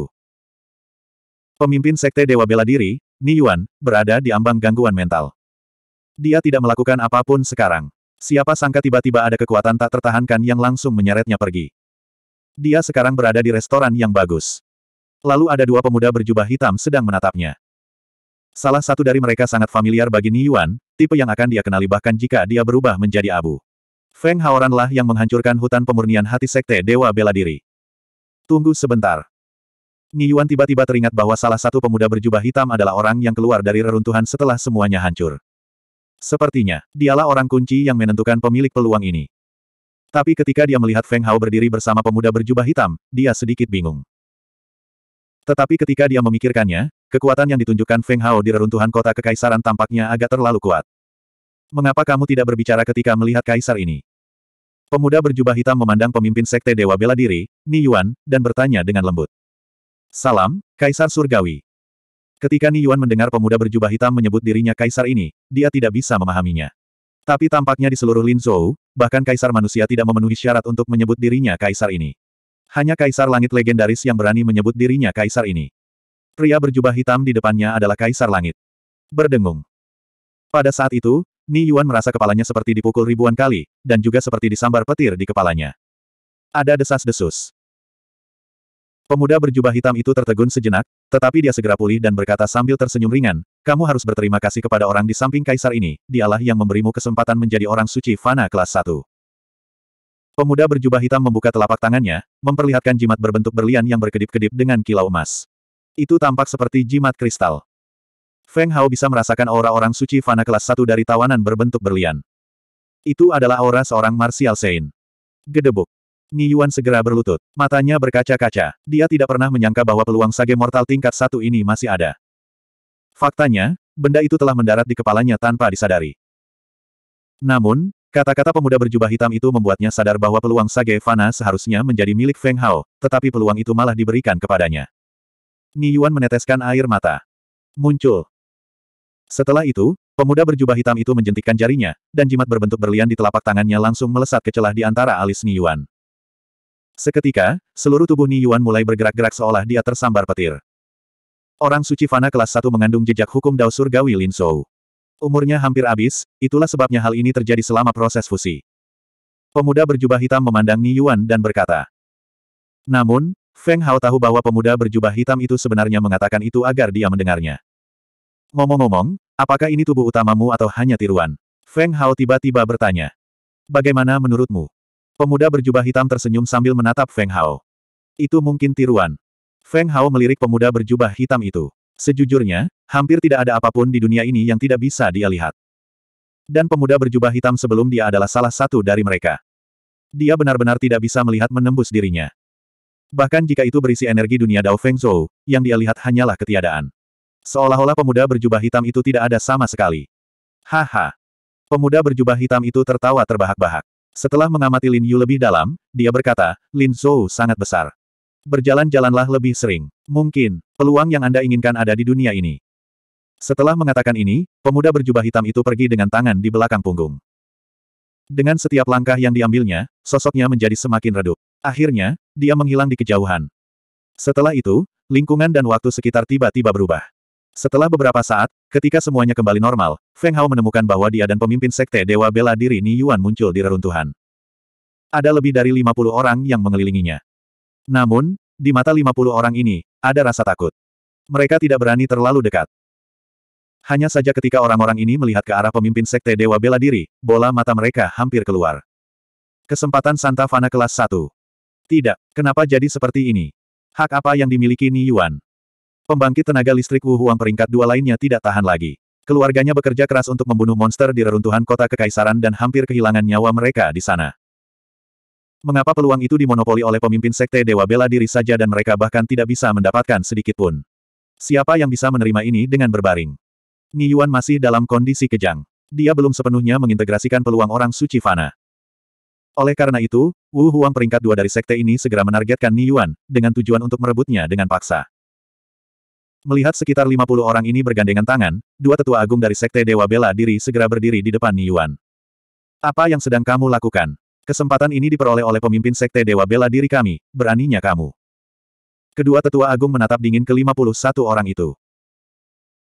Pemimpin Sekte Dewa Bela Diri, Ni Yuan, berada di ambang gangguan mental. Dia tidak melakukan apapun sekarang. Siapa sangka tiba-tiba ada kekuatan tak tertahankan yang langsung menyeretnya pergi. Dia sekarang berada di restoran yang bagus. Lalu ada dua pemuda berjubah hitam sedang menatapnya. Salah satu dari mereka sangat familiar bagi Ni Yuan, tipe yang akan dia kenali bahkan jika dia berubah menjadi abu. Feng Haoranlah yang menghancurkan hutan pemurnian hati sekte Dewa Bela Diri. Tunggu sebentar. Niyuan tiba-tiba teringat bahwa salah satu pemuda berjubah hitam adalah orang yang keluar dari reruntuhan setelah semuanya hancur. Sepertinya, dialah orang kunci yang menentukan pemilik peluang ini. Tapi ketika dia melihat Feng Hao berdiri bersama pemuda berjubah hitam, dia sedikit bingung. Tetapi ketika dia memikirkannya, kekuatan yang ditunjukkan Feng Hao di reruntuhan kota kekaisaran tampaknya agak terlalu kuat. Mengapa kamu tidak berbicara ketika melihat kaisar ini? Pemuda berjubah hitam memandang pemimpin sekte Dewa Bela Diri, Ni Yuan, dan bertanya dengan lembut. Salam, Kaisar Surgawi. Ketika Ni Yuan mendengar pemuda berjubah hitam menyebut dirinya Kaisar ini, dia tidak bisa memahaminya. Tapi tampaknya di seluruh Lin Zhou, bahkan Kaisar manusia tidak memenuhi syarat untuk menyebut dirinya Kaisar ini. Hanya Kaisar Langit legendaris yang berani menyebut dirinya Kaisar ini. Pria berjubah hitam di depannya adalah Kaisar Langit. Berdengung. Pada saat itu, Ni Yuan merasa kepalanya seperti dipukul ribuan kali, dan juga seperti disambar petir di kepalanya. Ada desas-desus. Pemuda berjubah hitam itu tertegun sejenak, tetapi dia segera pulih dan berkata sambil tersenyum ringan, kamu harus berterima kasih kepada orang di samping kaisar ini, dialah yang memberimu kesempatan menjadi orang suci fana kelas 1. Pemuda berjubah hitam membuka telapak tangannya, memperlihatkan jimat berbentuk berlian yang berkedip-kedip dengan kilau emas. Itu tampak seperti jimat kristal. Feng Hao bisa merasakan aura orang suci fana kelas satu dari tawanan berbentuk berlian. Itu adalah aura seorang Martial Saint. Gedebuk. Ni Yuan segera berlutut. Matanya berkaca-kaca. Dia tidak pernah menyangka bahwa peluang sage mortal tingkat satu ini masih ada. Faktanya, benda itu telah mendarat di kepalanya tanpa disadari. Namun, kata-kata pemuda berjubah hitam itu membuatnya sadar bahwa peluang sage fana seharusnya menjadi milik Feng Hao, tetapi peluang itu malah diberikan kepadanya. Ni Yuan meneteskan air mata. Muncul, setelah itu, pemuda berjubah hitam itu menjentikkan jarinya, dan jimat berbentuk berlian di telapak tangannya langsung melesat ke celah di antara alis Ni Yuan. Seketika, seluruh tubuh Ni Yuan mulai bergerak-gerak seolah dia tersambar petir. Orang suci fana kelas 1 mengandung jejak hukum Dao Surgawi Lin Shou. Umurnya hampir habis, itulah sebabnya hal ini terjadi selama proses fusi. Pemuda berjubah hitam memandang Ni Yuan dan berkata. Namun, Feng Hao tahu bahwa pemuda berjubah hitam itu sebenarnya mengatakan itu agar dia mendengarnya. Ngomong-ngomong, apakah ini tubuh utamamu atau hanya tiruan? Feng Hao tiba-tiba bertanya. Bagaimana menurutmu? Pemuda berjubah hitam tersenyum sambil menatap Feng Hao. Itu mungkin tiruan. Feng Hao melirik pemuda berjubah hitam itu. Sejujurnya, hampir tidak ada apapun di dunia ini yang tidak bisa dia lihat. Dan pemuda berjubah hitam sebelum dia adalah salah satu dari mereka. Dia benar-benar tidak bisa melihat menembus dirinya. Bahkan jika itu berisi energi dunia Dao Feng Zhou, yang dia lihat hanyalah ketiadaan. Seolah-olah pemuda berjubah hitam itu tidak ada sama sekali. Haha. Pemuda berjubah hitam itu tertawa terbahak-bahak. Setelah mengamati Lin Yu lebih dalam, dia berkata, Lin Zhou sangat besar. Berjalan-jalanlah lebih sering. Mungkin, peluang yang Anda inginkan ada di dunia ini. Setelah mengatakan ini, pemuda berjubah hitam itu pergi dengan tangan di belakang punggung. Dengan setiap langkah yang diambilnya, sosoknya menjadi semakin redup. Akhirnya, dia menghilang di kejauhan. Setelah itu, lingkungan dan waktu sekitar tiba-tiba berubah. Setelah beberapa saat, ketika semuanya kembali normal, Feng Hao menemukan bahwa dia dan pemimpin sekte Dewa Bela Diri Ni Yuan muncul di reruntuhan. Ada lebih dari 50 orang yang mengelilinginya. Namun, di mata 50 orang ini, ada rasa takut. Mereka tidak berani terlalu dekat. Hanya saja ketika orang-orang ini melihat ke arah pemimpin sekte Dewa Bela Diri, bola mata mereka hampir keluar. Kesempatan Santa Fana kelas 1. Tidak, kenapa jadi seperti ini? Hak apa yang dimiliki Ni Yuan? Pembangkit tenaga listrik Wu Huang peringkat dua lainnya tidak tahan lagi. Keluarganya bekerja keras untuk membunuh monster di reruntuhan kota kekaisaran dan hampir kehilangan nyawa mereka di sana. Mengapa peluang itu dimonopoli oleh pemimpin sekte Dewa Bela Diri saja dan mereka bahkan tidak bisa mendapatkan sedikit pun? Siapa yang bisa menerima ini dengan berbaring? Ni Yuan masih dalam kondisi kejang. Dia belum sepenuhnya mengintegrasikan peluang orang suci Fana. Oleh karena itu, Wu Huang peringkat dua dari sekte ini segera menargetkan Ni Yuan dengan tujuan untuk merebutnya dengan paksa. Melihat sekitar 50 orang ini bergandengan tangan, dua tetua agung dari Sekte Dewa Bela Diri segera berdiri di depan Niyuan. Apa yang sedang kamu lakukan? Kesempatan ini diperoleh oleh pemimpin Sekte Dewa Bela Diri kami, beraninya kamu. Kedua tetua agung menatap dingin ke 51 orang itu.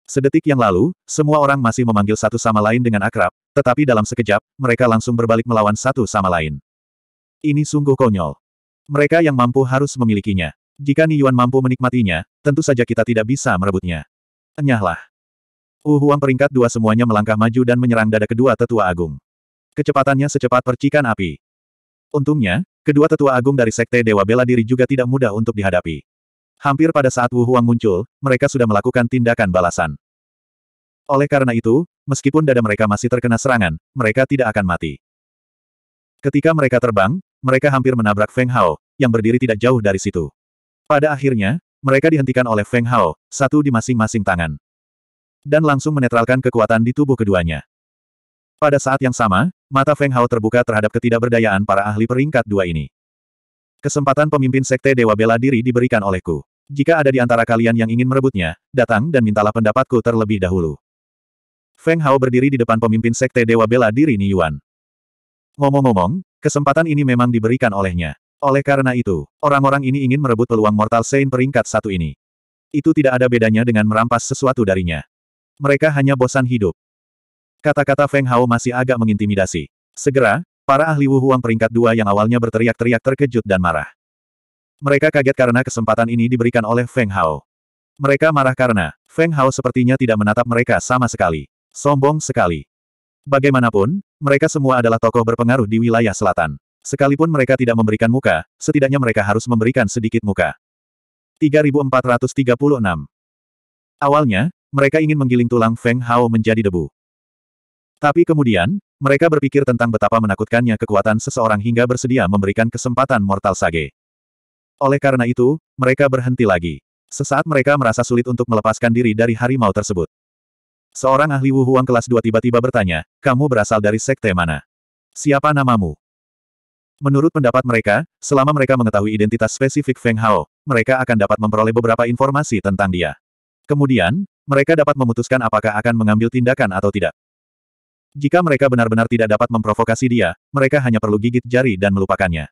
Sedetik yang lalu, semua orang masih memanggil satu sama lain dengan akrab, tetapi dalam sekejap, mereka langsung berbalik melawan satu sama lain. Ini sungguh konyol. Mereka yang mampu harus memilikinya. Jika Niyuan mampu menikmatinya, Tentu saja kita tidak bisa merebutnya. Enyahlah. Huang peringkat dua semuanya melangkah maju dan menyerang dada kedua tetua agung. Kecepatannya secepat percikan api. Untungnya, kedua tetua agung dari Sekte Dewa Bela Diri juga tidak mudah untuk dihadapi. Hampir pada saat Wu Huang muncul, mereka sudah melakukan tindakan balasan. Oleh karena itu, meskipun dada mereka masih terkena serangan, mereka tidak akan mati. Ketika mereka terbang, mereka hampir menabrak Feng Hao, yang berdiri tidak jauh dari situ. Pada akhirnya, mereka dihentikan oleh Feng Hao, satu di masing-masing tangan. Dan langsung menetralkan kekuatan di tubuh keduanya. Pada saat yang sama, mata Feng Hao terbuka terhadap ketidakberdayaan para ahli peringkat dua ini. Kesempatan pemimpin Sekte Dewa Bela Diri diberikan olehku. Jika ada di antara kalian yang ingin merebutnya, datang dan mintalah pendapatku terlebih dahulu. Feng Hao berdiri di depan pemimpin Sekte Dewa Bela Diri Ni Yuan. Ngomong-ngomong, kesempatan ini memang diberikan olehnya. Oleh karena itu, orang-orang ini ingin merebut peluang Mortal Saint peringkat satu ini. Itu tidak ada bedanya dengan merampas sesuatu darinya. Mereka hanya bosan hidup. Kata-kata Feng Hao masih agak mengintimidasi. Segera, para ahli Wu Huang peringkat dua yang awalnya berteriak-teriak terkejut dan marah. Mereka kaget karena kesempatan ini diberikan oleh Feng Hao. Mereka marah karena Feng Hao sepertinya tidak menatap mereka sama sekali. Sombong sekali. Bagaimanapun, mereka semua adalah tokoh berpengaruh di wilayah selatan. Sekalipun mereka tidak memberikan muka, setidaknya mereka harus memberikan sedikit muka. 3436 Awalnya, mereka ingin menggiling tulang Feng Hao menjadi debu. Tapi kemudian, mereka berpikir tentang betapa menakutkannya kekuatan seseorang hingga bersedia memberikan kesempatan mortal sage. Oleh karena itu, mereka berhenti lagi. Sesaat mereka merasa sulit untuk melepaskan diri dari harimau tersebut. Seorang ahli Wuhuang kelas 2 tiba-tiba bertanya, kamu berasal dari sekte mana? Siapa namamu? Menurut pendapat mereka, selama mereka mengetahui identitas spesifik Feng Hao, mereka akan dapat memperoleh beberapa informasi tentang dia. Kemudian, mereka dapat memutuskan apakah akan mengambil tindakan atau tidak. Jika mereka benar-benar tidak dapat memprovokasi dia, mereka hanya perlu gigit jari dan melupakannya.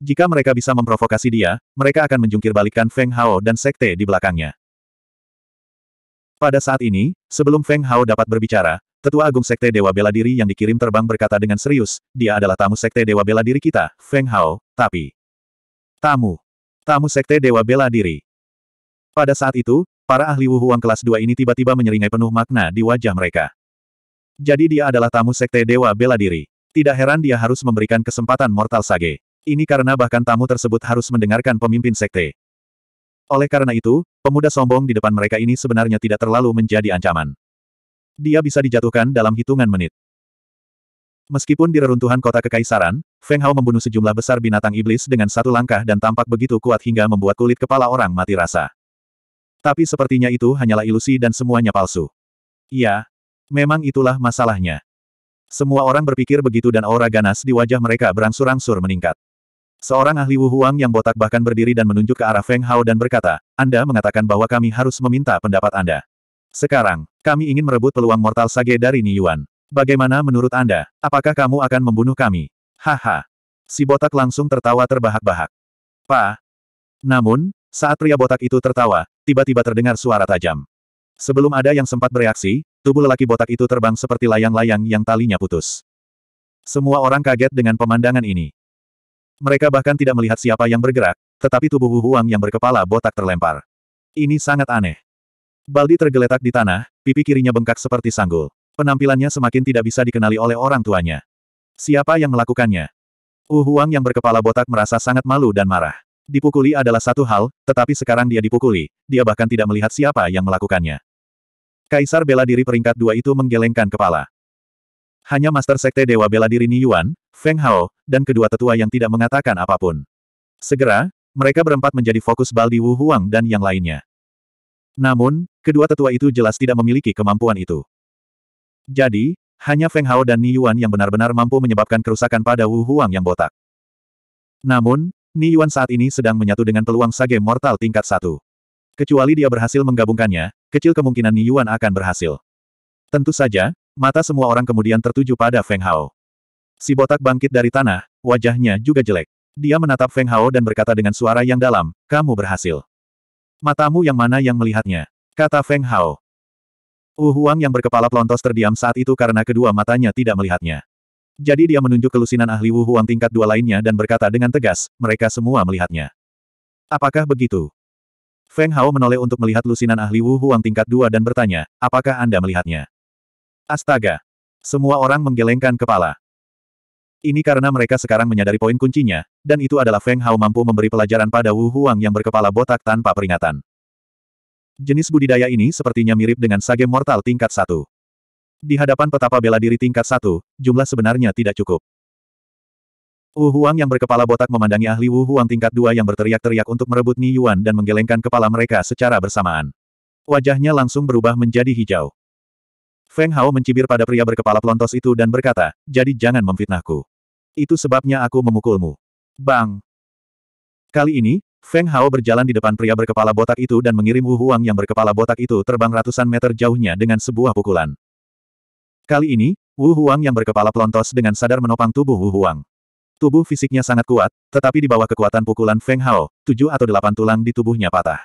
Jika mereka bisa memprovokasi dia, mereka akan menjungkir Feng Hao dan sekte di belakangnya. Pada saat ini, sebelum Feng Hao dapat berbicara, Tetua Agung Sekte Dewa Bela Diri yang dikirim terbang berkata dengan serius, dia adalah tamu Sekte Dewa Bela Diri kita, Feng Hao, tapi... Tamu. Tamu Sekte Dewa Bela Diri. Pada saat itu, para ahli Wu Huang kelas 2 ini tiba-tiba menyeringai penuh makna di wajah mereka. Jadi dia adalah tamu Sekte Dewa Bela Diri. Tidak heran dia harus memberikan kesempatan Mortal Sage. Ini karena bahkan tamu tersebut harus mendengarkan pemimpin Sekte. Oleh karena itu, pemuda sombong di depan mereka ini sebenarnya tidak terlalu menjadi ancaman dia bisa dijatuhkan dalam hitungan menit. Meskipun di reruntuhan kota kekaisaran, Feng Hao membunuh sejumlah besar binatang iblis dengan satu langkah dan tampak begitu kuat hingga membuat kulit kepala orang mati rasa. Tapi sepertinya itu hanyalah ilusi dan semuanya palsu. Iya, memang itulah masalahnya. Semua orang berpikir begitu dan aura ganas di wajah mereka berangsur-angsur meningkat. Seorang ahli Wu Huang yang botak bahkan berdiri dan menunjuk ke arah Feng Hao dan berkata, Anda mengatakan bahwa kami harus meminta pendapat Anda. Sekarang, kami ingin merebut peluang mortal sage dari Niyuan. Bagaimana menurut Anda? Apakah kamu akan membunuh kami? Haha. Si botak langsung tertawa terbahak-bahak. Pa. Namun, saat pria botak itu tertawa, tiba-tiba terdengar suara tajam. Sebelum ada yang sempat bereaksi, tubuh lelaki botak itu terbang seperti layang-layang yang talinya putus. Semua orang kaget dengan pemandangan ini. Mereka bahkan tidak melihat siapa yang bergerak, tetapi tubuh Wu Huang yang berkepala botak terlempar. Ini sangat aneh. Baldi tergeletak di tanah, pipi kirinya bengkak seperti sanggul. Penampilannya semakin tidak bisa dikenali oleh orang tuanya. Siapa yang melakukannya? Uh Huang yang berkepala botak merasa sangat malu dan marah. Dipukuli adalah satu hal, tetapi sekarang dia dipukuli, dia bahkan tidak melihat siapa yang melakukannya. Kaisar bela diri peringkat dua itu menggelengkan kepala. Hanya Master Sekte Dewa Bela Diri Ni Yuan, Feng Hao, dan kedua tetua yang tidak mengatakan apapun. Segera, mereka berempat menjadi fokus Baldi Wu Huang dan yang lainnya. Namun, kedua tetua itu jelas tidak memiliki kemampuan itu. Jadi, hanya Feng Hao dan Ni Yuan yang benar-benar mampu menyebabkan kerusakan pada Wu Huang yang botak. Namun, Ni Yuan saat ini sedang menyatu dengan peluang sage mortal tingkat satu. Kecuali dia berhasil menggabungkannya, kecil kemungkinan Ni Yuan akan berhasil. Tentu saja, mata semua orang kemudian tertuju pada Feng Hao. Si botak bangkit dari tanah, wajahnya juga jelek. Dia menatap Feng Hao dan berkata dengan suara yang dalam, kamu berhasil. Matamu yang mana yang melihatnya? Kata Feng Hao. Wu Huang yang berkepala pelontos terdiam saat itu karena kedua matanya tidak melihatnya. Jadi dia menunjuk kelusinan ahli Wu Huang tingkat dua lainnya dan berkata dengan tegas, mereka semua melihatnya. Apakah begitu? Feng Hao menoleh untuk melihat lusinan ahli Wu Huang tingkat dua dan bertanya, apakah Anda melihatnya? Astaga! Semua orang menggelengkan kepala. Ini karena mereka sekarang menyadari poin kuncinya, dan itu adalah Feng Hao mampu memberi pelajaran pada Wu Huang yang berkepala botak tanpa peringatan. Jenis budidaya ini sepertinya mirip dengan sage mortal tingkat Satu. Di hadapan petapa bela diri tingkat Satu, jumlah sebenarnya tidak cukup. Wu Huang yang berkepala botak memandangi ahli Wu Huang tingkat Dua yang berteriak-teriak untuk merebut Ni Yuan dan menggelengkan kepala mereka secara bersamaan. Wajahnya langsung berubah menjadi hijau. Feng Hao mencibir pada pria berkepala pelontos itu dan berkata, jadi jangan memfitnahku. Itu sebabnya aku memukulmu. Bang! Kali ini, Feng Hao berjalan di depan pria berkepala botak itu dan mengirim Wu Huang yang berkepala botak itu terbang ratusan meter jauhnya dengan sebuah pukulan. Kali ini, Wu Huang yang berkepala pelontos dengan sadar menopang tubuh Wu Huang. Tubuh fisiknya sangat kuat, tetapi di bawah kekuatan pukulan Feng Hao, tujuh atau delapan tulang di tubuhnya patah.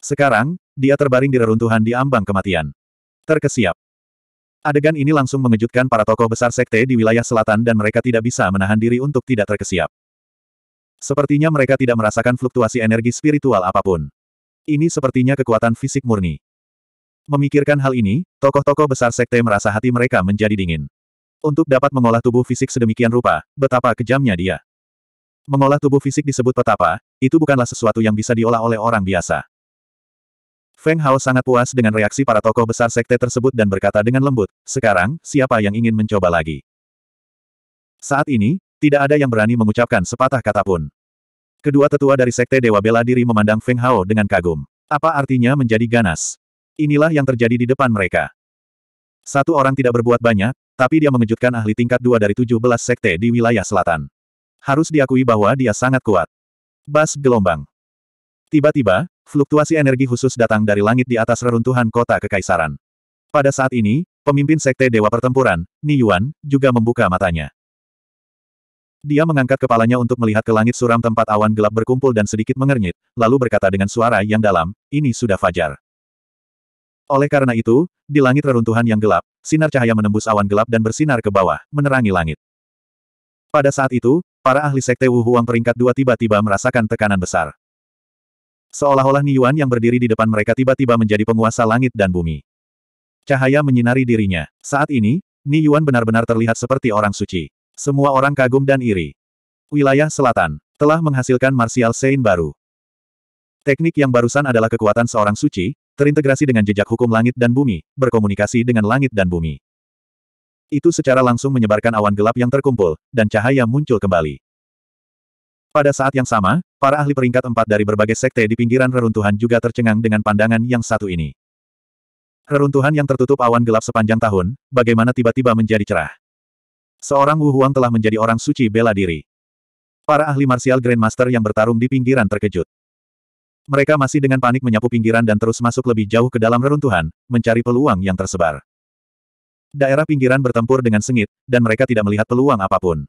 Sekarang, dia terbaring di reruntuhan di ambang kematian. Terkesiap. Adegan ini langsung mengejutkan para tokoh besar sekte di wilayah selatan dan mereka tidak bisa menahan diri untuk tidak terkesiap. Sepertinya mereka tidak merasakan fluktuasi energi spiritual apapun. Ini sepertinya kekuatan fisik murni. Memikirkan hal ini, tokoh-tokoh besar sekte merasa hati mereka menjadi dingin. Untuk dapat mengolah tubuh fisik sedemikian rupa, betapa kejamnya dia. Mengolah tubuh fisik disebut petapa, itu bukanlah sesuatu yang bisa diolah oleh orang biasa. Feng Hao sangat puas dengan reaksi para tokoh besar sekte tersebut dan berkata dengan lembut, sekarang, siapa yang ingin mencoba lagi? Saat ini, tidak ada yang berani mengucapkan sepatah kata pun. Kedua tetua dari sekte Dewa Bela Diri memandang Feng Hao dengan kagum. Apa artinya menjadi ganas? Inilah yang terjadi di depan mereka. Satu orang tidak berbuat banyak, tapi dia mengejutkan ahli tingkat dua dari tujuh belas sekte di wilayah selatan. Harus diakui bahwa dia sangat kuat. Bas gelombang. Tiba-tiba, Fluktuasi energi khusus datang dari langit di atas reruntuhan kota kekaisaran. Pada saat ini, pemimpin sekte Dewa Pertempuran, Ni Yuan, juga membuka matanya. Dia mengangkat kepalanya untuk melihat ke langit suram tempat awan gelap berkumpul dan sedikit mengernyit, lalu berkata dengan suara yang dalam, ini sudah fajar. Oleh karena itu, di langit reruntuhan yang gelap, sinar cahaya menembus awan gelap dan bersinar ke bawah, menerangi langit. Pada saat itu, para ahli sekte Wu Huang peringkat dua tiba-tiba merasakan tekanan besar. Seolah-olah Ni Yuan yang berdiri di depan mereka tiba-tiba menjadi penguasa langit dan bumi. Cahaya menyinari dirinya. Saat ini, Ni Yuan benar-benar terlihat seperti orang suci. Semua orang kagum dan iri. Wilayah selatan telah menghasilkan Martial Sein baru. Teknik yang barusan adalah kekuatan seorang suci, terintegrasi dengan jejak hukum langit dan bumi, berkomunikasi dengan langit dan bumi. Itu secara langsung menyebarkan awan gelap yang terkumpul, dan cahaya muncul kembali. Pada saat yang sama, para ahli peringkat empat dari berbagai sekte di pinggiran reruntuhan juga tercengang dengan pandangan yang satu ini. Reruntuhan yang tertutup awan gelap sepanjang tahun, bagaimana tiba-tiba menjadi cerah. Seorang Wu Huang telah menjadi orang suci bela diri. Para ahli martial Grandmaster yang bertarung di pinggiran terkejut. Mereka masih dengan panik menyapu pinggiran dan terus masuk lebih jauh ke dalam reruntuhan, mencari peluang yang tersebar. Daerah pinggiran bertempur dengan sengit, dan mereka tidak melihat peluang apapun.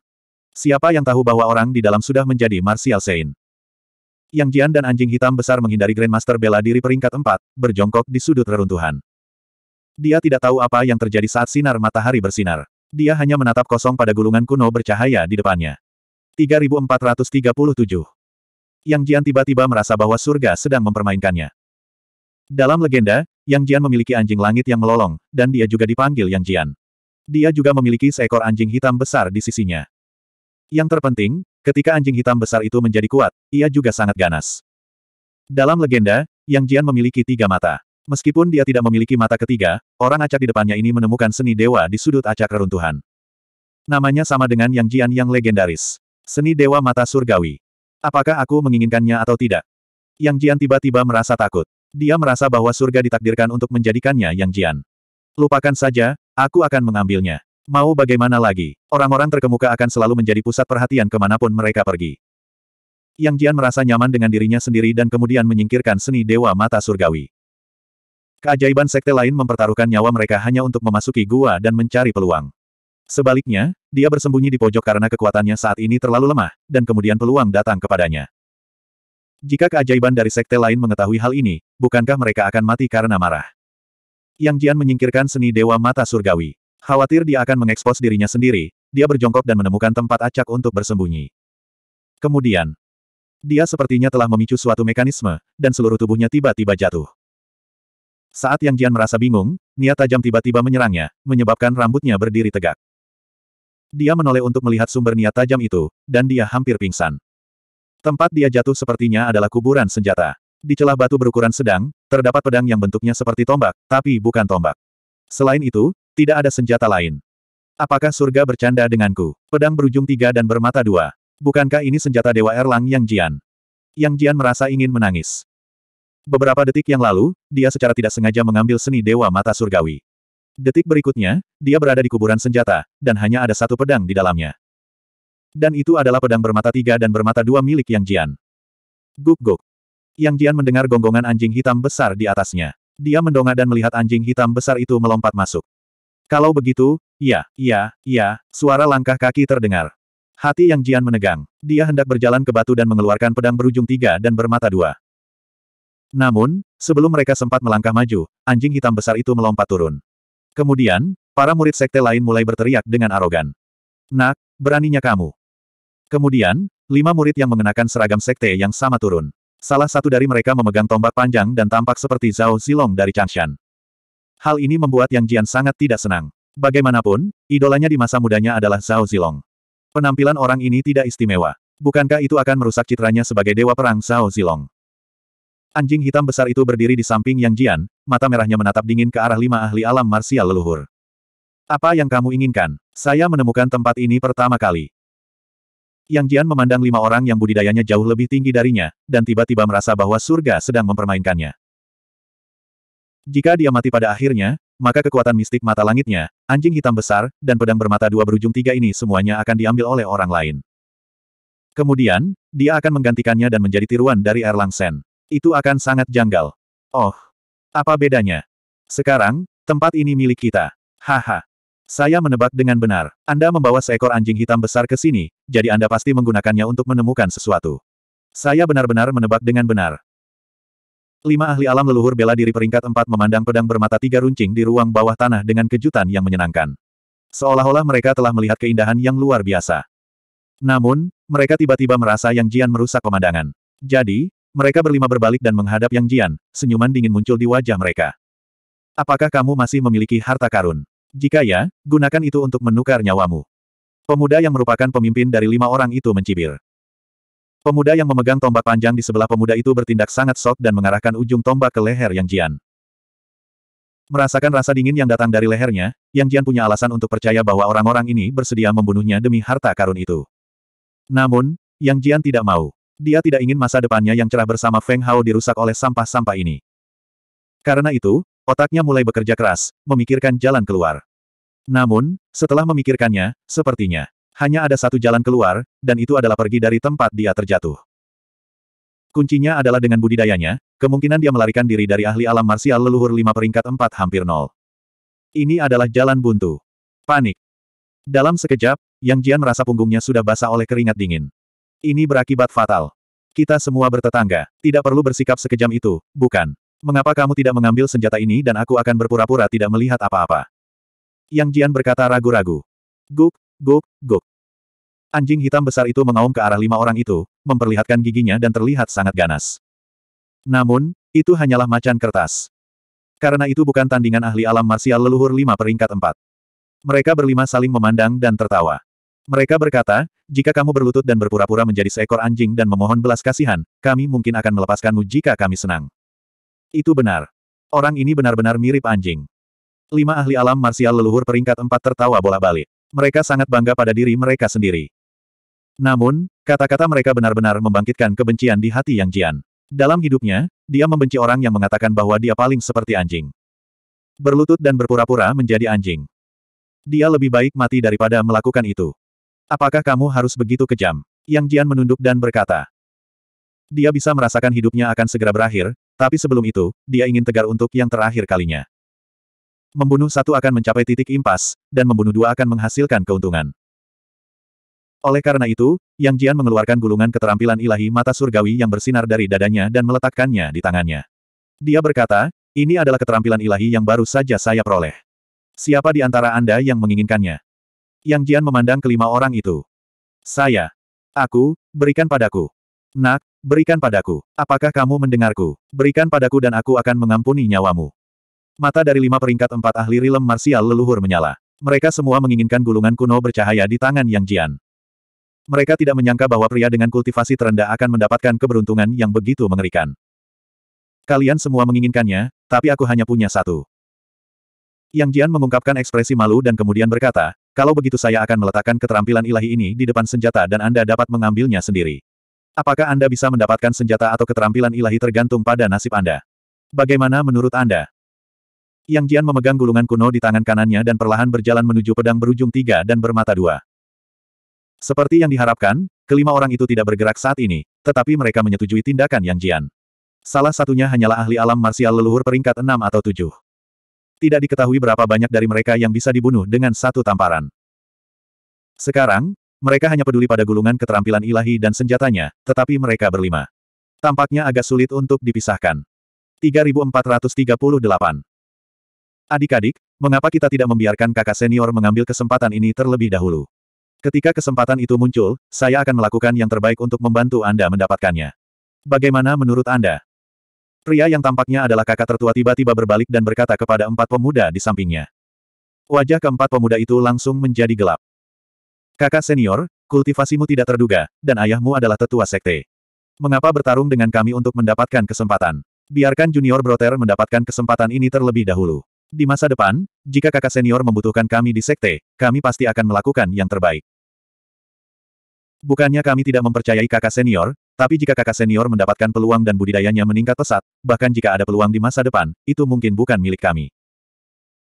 Siapa yang tahu bahwa orang di dalam sudah menjadi Martial Saint? Yang Jian dan anjing hitam besar menghindari Grandmaster bela diri peringkat empat, berjongkok di sudut reruntuhan. Dia tidak tahu apa yang terjadi saat sinar matahari bersinar. Dia hanya menatap kosong pada gulungan kuno bercahaya di depannya. 3437 Yang Jian tiba-tiba merasa bahwa surga sedang mempermainkannya. Dalam legenda, Yang Jian memiliki anjing langit yang melolong, dan dia juga dipanggil Yang Jian. Dia juga memiliki seekor anjing hitam besar di sisinya. Yang terpenting, ketika anjing hitam besar itu menjadi kuat, ia juga sangat ganas. Dalam legenda, Yang Jian memiliki tiga mata. Meskipun dia tidak memiliki mata ketiga, orang acak di depannya ini menemukan seni dewa di sudut acak reruntuhan. Namanya sama dengan Yang Jian yang legendaris. Seni dewa mata surgawi. Apakah aku menginginkannya atau tidak? Yang Jian tiba-tiba merasa takut. Dia merasa bahwa surga ditakdirkan untuk menjadikannya Yang Jian. Lupakan saja, aku akan mengambilnya. Mau bagaimana lagi, orang-orang terkemuka akan selalu menjadi pusat perhatian kemanapun mereka pergi. Yang Jian merasa nyaman dengan dirinya sendiri dan kemudian menyingkirkan seni Dewa Mata Surgawi. Keajaiban sekte lain mempertaruhkan nyawa mereka hanya untuk memasuki gua dan mencari peluang. Sebaliknya, dia bersembunyi di pojok karena kekuatannya saat ini terlalu lemah, dan kemudian peluang datang kepadanya. Jika keajaiban dari sekte lain mengetahui hal ini, bukankah mereka akan mati karena marah? Yang Jian menyingkirkan seni Dewa Mata Surgawi. Khawatir dia akan mengekspos dirinya sendiri, dia berjongkok dan menemukan tempat acak untuk bersembunyi. Kemudian, dia sepertinya telah memicu suatu mekanisme, dan seluruh tubuhnya tiba-tiba jatuh. Saat Yang Jian merasa bingung, niat tajam tiba-tiba menyerangnya, menyebabkan rambutnya berdiri tegak. Dia menoleh untuk melihat sumber niat tajam itu, dan dia hampir pingsan. Tempat dia jatuh sepertinya adalah kuburan senjata. Di celah batu berukuran sedang, terdapat pedang yang bentuknya seperti tombak, tapi bukan tombak. Selain itu, tidak ada senjata lain. Apakah surga bercanda denganku? Pedang berujung tiga dan bermata dua. Bukankah ini senjata Dewa Erlang Yang Jian? Yang Jian merasa ingin menangis. Beberapa detik yang lalu, dia secara tidak sengaja mengambil seni Dewa Mata Surgawi. Detik berikutnya, dia berada di kuburan senjata, dan hanya ada satu pedang di dalamnya. Dan itu adalah pedang bermata tiga dan bermata dua milik Yang Jian. Guk-guk. Yang Jian mendengar gonggongan anjing hitam besar di atasnya. Dia mendongak dan melihat anjing hitam besar itu melompat masuk. Kalau begitu, ya, ya, ya, suara langkah kaki terdengar. Hati yang Jian menegang. Dia hendak berjalan ke batu dan mengeluarkan pedang berujung tiga dan bermata dua. Namun, sebelum mereka sempat melangkah maju, anjing hitam besar itu melompat turun. Kemudian, para murid sekte lain mulai berteriak dengan arogan. Nak, beraninya kamu. Kemudian, lima murid yang mengenakan seragam sekte yang sama turun. Salah satu dari mereka memegang tombak panjang dan tampak seperti Zhao Zilong dari Changshan. Hal ini membuat Yang Jian sangat tidak senang. Bagaimanapun, idolanya di masa mudanya adalah Zhao Zilong. Penampilan orang ini tidak istimewa. Bukankah itu akan merusak citranya sebagai dewa perang Zhao Zilong? Anjing hitam besar itu berdiri di samping Yang Jian, mata merahnya menatap dingin ke arah lima ahli alam marsial leluhur. Apa yang kamu inginkan? Saya menemukan tempat ini pertama kali. Yang Jian memandang lima orang yang budidayanya jauh lebih tinggi darinya, dan tiba-tiba merasa bahwa surga sedang mempermainkannya. Jika dia mati pada akhirnya, maka kekuatan mistik mata langitnya, anjing hitam besar, dan pedang bermata dua berujung tiga ini semuanya akan diambil oleh orang lain. Kemudian, dia akan menggantikannya dan menjadi tiruan dari Erlang Sen. Itu akan sangat janggal. Oh, apa bedanya? Sekarang, tempat ini milik kita. Haha. Saya menebak dengan benar. Anda membawa seekor anjing hitam besar ke sini, jadi Anda pasti menggunakannya untuk menemukan sesuatu. Saya benar-benar menebak dengan benar. Lima ahli alam leluhur bela diri peringkat empat memandang pedang bermata tiga runcing di ruang bawah tanah dengan kejutan yang menyenangkan. Seolah-olah mereka telah melihat keindahan yang luar biasa. Namun, mereka tiba-tiba merasa Yang Jian merusak pemandangan. Jadi, mereka berlima berbalik dan menghadap Yang Jian, senyuman dingin muncul di wajah mereka. Apakah kamu masih memiliki harta karun? Jika ya, gunakan itu untuk menukar nyawamu. Pemuda yang merupakan pemimpin dari lima orang itu mencibir. Pemuda yang memegang tombak panjang di sebelah pemuda itu bertindak sangat sok dan mengarahkan ujung tombak ke leher Yang Jian. Merasakan rasa dingin yang datang dari lehernya, Yang Jian punya alasan untuk percaya bahwa orang-orang ini bersedia membunuhnya demi harta karun itu. Namun, Yang Jian tidak mau. Dia tidak ingin masa depannya yang cerah bersama Feng Hao dirusak oleh sampah-sampah ini. Karena itu, otaknya mulai bekerja keras, memikirkan jalan keluar. Namun, setelah memikirkannya, sepertinya hanya ada satu jalan keluar, dan itu adalah pergi dari tempat dia terjatuh. Kuncinya adalah dengan budidayanya, kemungkinan dia melarikan diri dari ahli alam marsial leluhur lima peringkat empat hampir nol. Ini adalah jalan buntu. Panik. Dalam sekejap, Yang Jian merasa punggungnya sudah basah oleh keringat dingin. Ini berakibat fatal. Kita semua bertetangga, tidak perlu bersikap sekejam itu, bukan? Mengapa kamu tidak mengambil senjata ini dan aku akan berpura-pura tidak melihat apa-apa? Yang Jian berkata ragu-ragu. Guk, Guk, guk. Anjing hitam besar itu mengaum ke arah lima orang itu, memperlihatkan giginya dan terlihat sangat ganas. Namun, itu hanyalah macan kertas. Karena itu bukan tandingan ahli alam marsial leluhur lima peringkat empat. Mereka berlima saling memandang dan tertawa. Mereka berkata, jika kamu berlutut dan berpura-pura menjadi seekor anjing dan memohon belas kasihan, kami mungkin akan melepaskanmu jika kami senang. Itu benar. Orang ini benar-benar mirip anjing. Lima ahli alam marsial leluhur peringkat empat tertawa bola balik mereka sangat bangga pada diri mereka sendiri. Namun, kata-kata mereka benar-benar membangkitkan kebencian di hati Yang Jian. Dalam hidupnya, dia membenci orang yang mengatakan bahwa dia paling seperti anjing. Berlutut dan berpura-pura menjadi anjing. Dia lebih baik mati daripada melakukan itu. Apakah kamu harus begitu kejam? Yang Jian menunduk dan berkata. Dia bisa merasakan hidupnya akan segera berakhir, tapi sebelum itu, dia ingin tegar untuk yang terakhir kalinya. Membunuh satu akan mencapai titik impas, dan membunuh dua akan menghasilkan keuntungan. Oleh karena itu, Yang Jian mengeluarkan gulungan keterampilan ilahi mata surgawi yang bersinar dari dadanya dan meletakkannya di tangannya. Dia berkata, ini adalah keterampilan ilahi yang baru saja saya peroleh. Siapa di antara Anda yang menginginkannya? Yang Jian memandang kelima orang itu. Saya. Aku, berikan padaku. Nak, berikan padaku. Apakah kamu mendengarku? Berikan padaku dan aku akan mengampuni nyawamu. Mata dari lima peringkat empat ahli rilem marsial leluhur menyala. Mereka semua menginginkan gulungan kuno bercahaya di tangan Yang Jian. Mereka tidak menyangka bahwa pria dengan kultivasi terendah akan mendapatkan keberuntungan yang begitu mengerikan. Kalian semua menginginkannya, tapi aku hanya punya satu. Yang Jian mengungkapkan ekspresi malu dan kemudian berkata, kalau begitu saya akan meletakkan keterampilan ilahi ini di depan senjata dan Anda dapat mengambilnya sendiri. Apakah Anda bisa mendapatkan senjata atau keterampilan ilahi tergantung pada nasib Anda? Bagaimana menurut Anda? Yang Jian memegang gulungan kuno di tangan kanannya dan perlahan berjalan menuju pedang berujung tiga dan bermata dua. Seperti yang diharapkan, kelima orang itu tidak bergerak saat ini, tetapi mereka menyetujui tindakan Yang Jian. Salah satunya hanyalah ahli alam marsial leluhur peringkat enam atau tujuh. Tidak diketahui berapa banyak dari mereka yang bisa dibunuh dengan satu tamparan. Sekarang, mereka hanya peduli pada gulungan keterampilan ilahi dan senjatanya, tetapi mereka berlima. Tampaknya agak sulit untuk dipisahkan. 3438 Adik-adik, mengapa kita tidak membiarkan kakak senior mengambil kesempatan ini terlebih dahulu? Ketika kesempatan itu muncul, saya akan melakukan yang terbaik untuk membantu Anda mendapatkannya. Bagaimana menurut Anda? Pria yang tampaknya adalah kakak tertua tiba-tiba berbalik dan berkata kepada empat pemuda di sampingnya. Wajah keempat pemuda itu langsung menjadi gelap. Kakak senior, kultivasimu tidak terduga, dan ayahmu adalah tetua sekte. Mengapa bertarung dengan kami untuk mendapatkan kesempatan? Biarkan junior broter mendapatkan kesempatan ini terlebih dahulu. Di masa depan, jika kakak senior membutuhkan kami di sekte, kami pasti akan melakukan yang terbaik. Bukannya kami tidak mempercayai kakak senior, tapi jika kakak senior mendapatkan peluang dan budidayanya meningkat pesat, bahkan jika ada peluang di masa depan, itu mungkin bukan milik kami.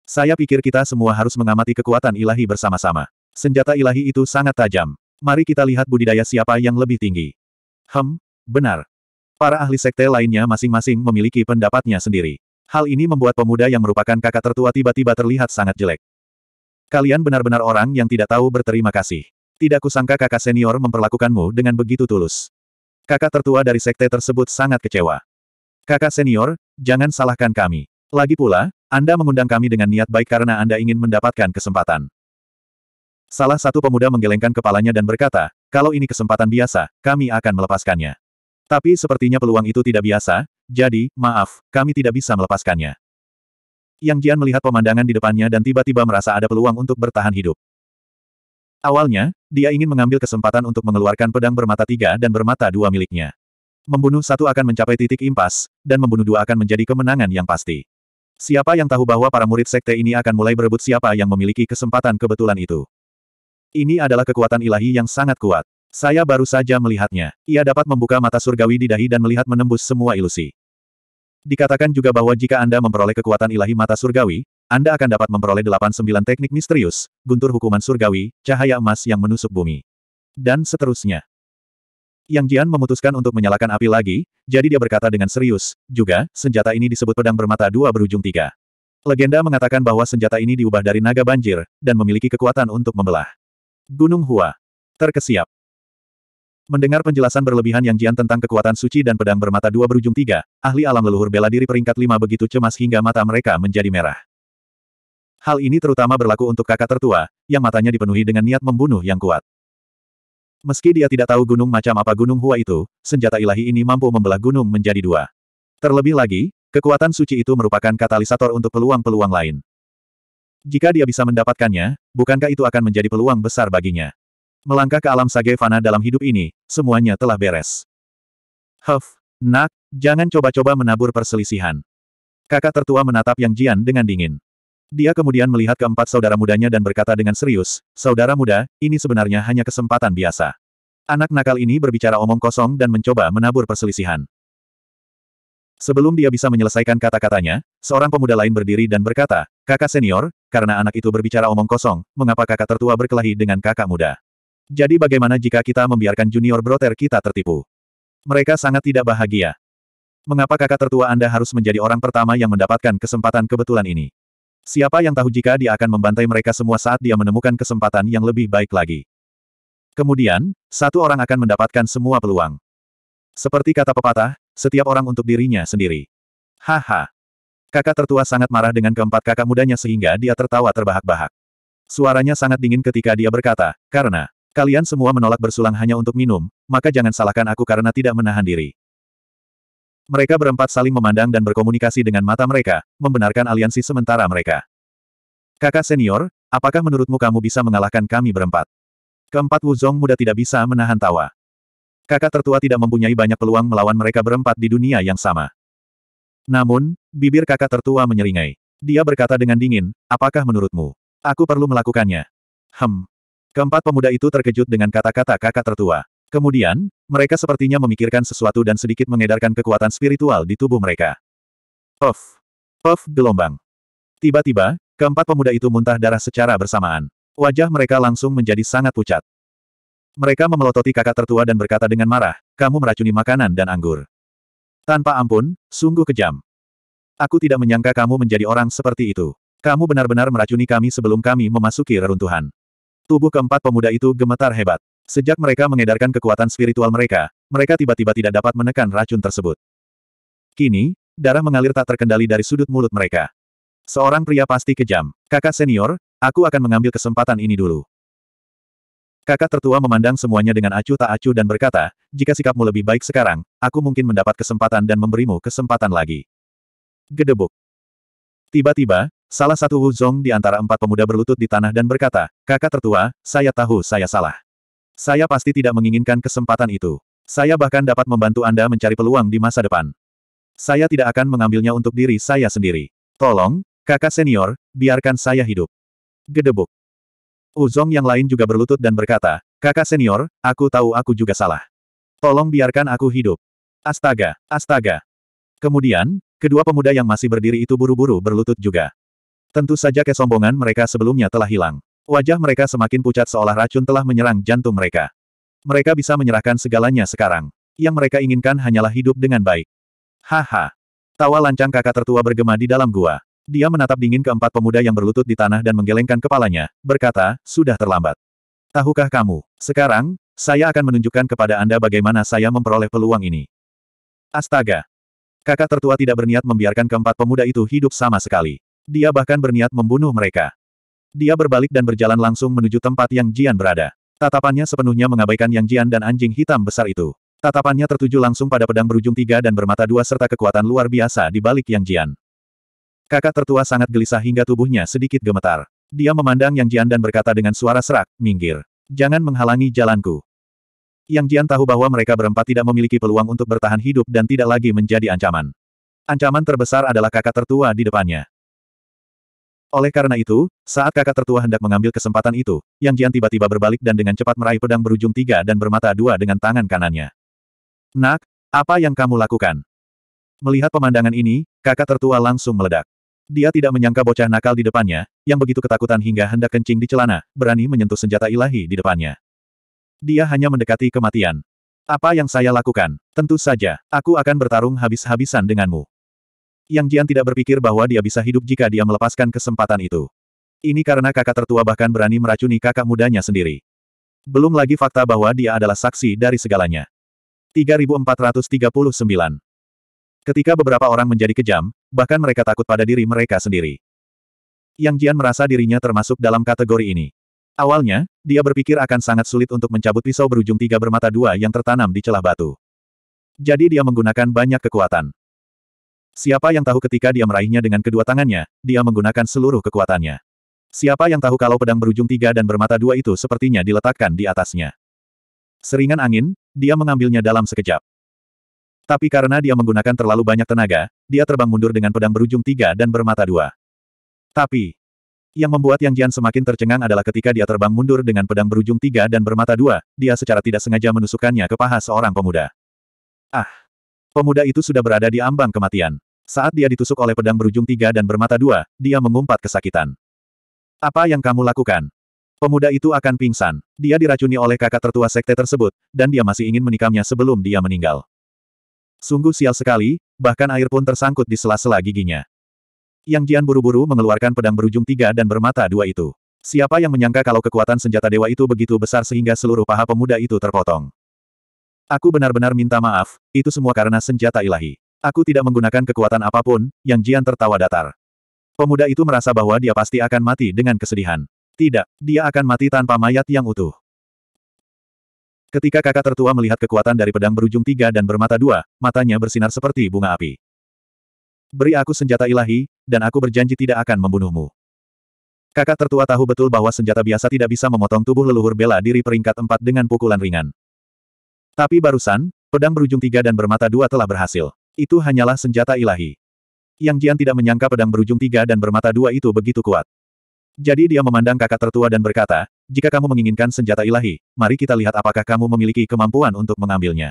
Saya pikir kita semua harus mengamati kekuatan ilahi bersama-sama. Senjata ilahi itu sangat tajam. Mari kita lihat budidaya siapa yang lebih tinggi. Hem, benar. Para ahli sekte lainnya masing-masing memiliki pendapatnya sendiri. Hal ini membuat pemuda yang merupakan kakak tertua tiba-tiba terlihat sangat jelek. Kalian benar-benar orang yang tidak tahu berterima kasih. Tidak kusangka kakak senior memperlakukanmu dengan begitu tulus. Kakak tertua dari sekte tersebut sangat kecewa. Kakak senior, jangan salahkan kami. Lagi pula, Anda mengundang kami dengan niat baik karena Anda ingin mendapatkan kesempatan. Salah satu pemuda menggelengkan kepalanya dan berkata, kalau ini kesempatan biasa, kami akan melepaskannya. Tapi sepertinya peluang itu tidak biasa, jadi, maaf, kami tidak bisa melepaskannya. Yang Jian melihat pemandangan di depannya dan tiba-tiba merasa ada peluang untuk bertahan hidup. Awalnya, dia ingin mengambil kesempatan untuk mengeluarkan pedang bermata tiga dan bermata dua miliknya. Membunuh satu akan mencapai titik impas, dan membunuh dua akan menjadi kemenangan yang pasti. Siapa yang tahu bahwa para murid sekte ini akan mulai berebut siapa yang memiliki kesempatan kebetulan itu. Ini adalah kekuatan ilahi yang sangat kuat. Saya baru saja melihatnya. Ia dapat membuka mata surgawi di dahi dan melihat menembus semua ilusi. Dikatakan juga bahwa jika Anda memperoleh kekuatan ilahi mata surgawi, Anda akan dapat memperoleh 89 teknik misterius, guntur hukuman surgawi, cahaya emas yang menusuk bumi. Dan seterusnya. Yang Jian memutuskan untuk menyalakan api lagi, jadi dia berkata dengan serius, juga, senjata ini disebut pedang bermata dua berujung tiga. Legenda mengatakan bahwa senjata ini diubah dari naga banjir, dan memiliki kekuatan untuk membelah. Gunung Hua. Terkesiap. Mendengar penjelasan berlebihan Yang Jian tentang kekuatan suci dan pedang bermata dua berujung tiga, ahli alam leluhur bela diri peringkat lima begitu cemas hingga mata mereka menjadi merah. Hal ini terutama berlaku untuk kakak tertua, yang matanya dipenuhi dengan niat membunuh yang kuat. Meski dia tidak tahu gunung macam apa gunung Hua itu, senjata ilahi ini mampu membelah gunung menjadi dua. Terlebih lagi, kekuatan suci itu merupakan katalisator untuk peluang-peluang lain. Jika dia bisa mendapatkannya, bukankah itu akan menjadi peluang besar baginya? melangkah ke alam sage fana dalam hidup ini, semuanya telah beres. Huff, nak, jangan coba-coba menabur perselisihan. Kakak tertua menatap Yang Jian dengan dingin. Dia kemudian melihat keempat saudara mudanya dan berkata dengan serius, Saudara muda, ini sebenarnya hanya kesempatan biasa. Anak nakal ini berbicara omong kosong dan mencoba menabur perselisihan. Sebelum dia bisa menyelesaikan kata-katanya, seorang pemuda lain berdiri dan berkata, Kakak senior, karena anak itu berbicara omong kosong, mengapa kakak tertua berkelahi dengan kakak muda? Jadi bagaimana jika kita membiarkan junior broter kita tertipu? Mereka sangat tidak bahagia. Mengapa kakak tertua Anda harus menjadi orang pertama yang mendapatkan kesempatan kebetulan ini? Siapa yang tahu jika dia akan membantai mereka semua saat dia menemukan kesempatan yang lebih baik lagi. Kemudian, satu orang akan mendapatkan semua peluang. Seperti kata pepatah, setiap orang untuk dirinya sendiri. Haha. Kakak tertua sangat marah dengan keempat kakak mudanya sehingga dia tertawa terbahak-bahak. Suaranya sangat dingin ketika dia berkata, karena Kalian semua menolak bersulang hanya untuk minum, maka jangan salahkan aku karena tidak menahan diri. Mereka berempat saling memandang dan berkomunikasi dengan mata mereka, membenarkan aliansi sementara mereka. Kakak senior, apakah menurutmu kamu bisa mengalahkan kami berempat? Keempat Wuzong muda tidak bisa menahan tawa. Kakak tertua tidak mempunyai banyak peluang melawan mereka berempat di dunia yang sama. Namun, bibir kakak tertua menyeringai. Dia berkata dengan dingin, apakah menurutmu? Aku perlu melakukannya. Hem, Keempat pemuda itu terkejut dengan kata-kata kakak tertua. Kemudian, mereka sepertinya memikirkan sesuatu dan sedikit mengedarkan kekuatan spiritual di tubuh mereka. Puff! Puff gelombang. Tiba-tiba, keempat pemuda itu muntah darah secara bersamaan. Wajah mereka langsung menjadi sangat pucat. Mereka memelototi kakak tertua dan berkata dengan marah, kamu meracuni makanan dan anggur. Tanpa ampun, sungguh kejam. Aku tidak menyangka kamu menjadi orang seperti itu. Kamu benar-benar meracuni kami sebelum kami memasuki reruntuhan. Tubuh keempat pemuda itu gemetar hebat. Sejak mereka mengedarkan kekuatan spiritual mereka, mereka tiba-tiba tidak dapat menekan racun tersebut. Kini, darah mengalir tak terkendali dari sudut mulut mereka. Seorang pria pasti kejam. Kakak senior, aku akan mengambil kesempatan ini dulu. Kakak tertua memandang semuanya dengan acuh tak acuh dan berkata, jika sikapmu lebih baik sekarang, aku mungkin mendapat kesempatan dan memberimu kesempatan lagi. Gedebuk. Tiba-tiba, Salah satu Wu Zong di antara empat pemuda berlutut di tanah dan berkata, kakak tertua, saya tahu saya salah. Saya pasti tidak menginginkan kesempatan itu. Saya bahkan dapat membantu Anda mencari peluang di masa depan. Saya tidak akan mengambilnya untuk diri saya sendiri. Tolong, kakak senior, biarkan saya hidup. Gedebuk. Uzong yang lain juga berlutut dan berkata, kakak senior, aku tahu aku juga salah. Tolong biarkan aku hidup. Astaga, astaga. Kemudian, kedua pemuda yang masih berdiri itu buru-buru berlutut juga. Tentu saja kesombongan mereka sebelumnya telah hilang. Wajah mereka semakin pucat seolah racun telah menyerang jantung mereka. Mereka bisa menyerahkan segalanya sekarang. Yang mereka inginkan hanyalah hidup dengan baik. Haha. Tawa lancang kakak tertua bergema di dalam gua. Dia menatap dingin keempat pemuda yang berlutut di tanah dan menggelengkan kepalanya, berkata, sudah terlambat. Tahukah kamu, sekarang, saya akan menunjukkan kepada Anda bagaimana saya memperoleh peluang ini. Astaga! Kakak tertua tidak berniat membiarkan keempat pemuda itu hidup sama sekali. Dia bahkan berniat membunuh mereka. Dia berbalik dan berjalan langsung menuju tempat yang Jian berada. Tatapannya sepenuhnya mengabaikan Yang Jian dan anjing hitam besar itu. Tatapannya tertuju langsung pada pedang berujung tiga dan bermata dua serta kekuatan luar biasa di balik Yang Jian. Kakak tertua sangat gelisah hingga tubuhnya sedikit gemetar. Dia memandang Yang Jian dan berkata dengan suara serak, minggir. Jangan menghalangi jalanku. Yang Jian tahu bahwa mereka berempat tidak memiliki peluang untuk bertahan hidup dan tidak lagi menjadi ancaman. Ancaman terbesar adalah kakak tertua di depannya. Oleh karena itu, saat kakak tertua hendak mengambil kesempatan itu, Yang Jian tiba-tiba berbalik dan dengan cepat meraih pedang berujung tiga dan bermata dua dengan tangan kanannya. Nak, apa yang kamu lakukan? Melihat pemandangan ini, kakak tertua langsung meledak. Dia tidak menyangka bocah nakal di depannya, yang begitu ketakutan hingga hendak kencing di celana, berani menyentuh senjata ilahi di depannya. Dia hanya mendekati kematian. Apa yang saya lakukan? Tentu saja, aku akan bertarung habis-habisan denganmu. Yang Jian tidak berpikir bahwa dia bisa hidup jika dia melepaskan kesempatan itu. Ini karena kakak tertua bahkan berani meracuni kakak mudanya sendiri. Belum lagi fakta bahwa dia adalah saksi dari segalanya. 3439 Ketika beberapa orang menjadi kejam, bahkan mereka takut pada diri mereka sendiri. Yang Jian merasa dirinya termasuk dalam kategori ini. Awalnya, dia berpikir akan sangat sulit untuk mencabut pisau berujung tiga bermata dua yang tertanam di celah batu. Jadi dia menggunakan banyak kekuatan. Siapa yang tahu ketika dia meraihnya dengan kedua tangannya, dia menggunakan seluruh kekuatannya. Siapa yang tahu kalau pedang berujung tiga dan bermata dua itu sepertinya diletakkan di atasnya. Seringan angin, dia mengambilnya dalam sekejap. Tapi karena dia menggunakan terlalu banyak tenaga, dia terbang mundur dengan pedang berujung tiga dan bermata dua. Tapi, yang membuat Yang Jian semakin tercengang adalah ketika dia terbang mundur dengan pedang berujung tiga dan bermata dua, dia secara tidak sengaja menusukkannya ke paha seorang pemuda. Ah! Pemuda itu sudah berada di ambang kematian. Saat dia ditusuk oleh pedang berujung tiga dan bermata dua, dia mengumpat kesakitan. Apa yang kamu lakukan? Pemuda itu akan pingsan. Dia diracuni oleh kakak tertua sekte tersebut, dan dia masih ingin menikamnya sebelum dia meninggal. Sungguh sial sekali, bahkan air pun tersangkut di sela-sela giginya. Yang Jian buru-buru mengeluarkan pedang berujung tiga dan bermata dua itu. Siapa yang menyangka kalau kekuatan senjata dewa itu begitu besar sehingga seluruh paha pemuda itu terpotong? Aku benar-benar minta maaf, itu semua karena senjata ilahi. Aku tidak menggunakan kekuatan apapun, Yang Jian tertawa datar. Pemuda itu merasa bahwa dia pasti akan mati dengan kesedihan. Tidak, dia akan mati tanpa mayat yang utuh. Ketika kakak tertua melihat kekuatan dari pedang berujung tiga dan bermata dua, matanya bersinar seperti bunga api. Beri aku senjata ilahi, dan aku berjanji tidak akan membunuhmu. Kakak tertua tahu betul bahwa senjata biasa tidak bisa memotong tubuh leluhur bela diri peringkat empat dengan pukulan ringan. Tapi barusan, pedang berujung tiga dan bermata dua telah berhasil. Itu hanyalah senjata ilahi. Yang Jian tidak menyangka pedang berujung tiga dan bermata dua itu begitu kuat. Jadi dia memandang kakak tertua dan berkata, jika kamu menginginkan senjata ilahi, mari kita lihat apakah kamu memiliki kemampuan untuk mengambilnya.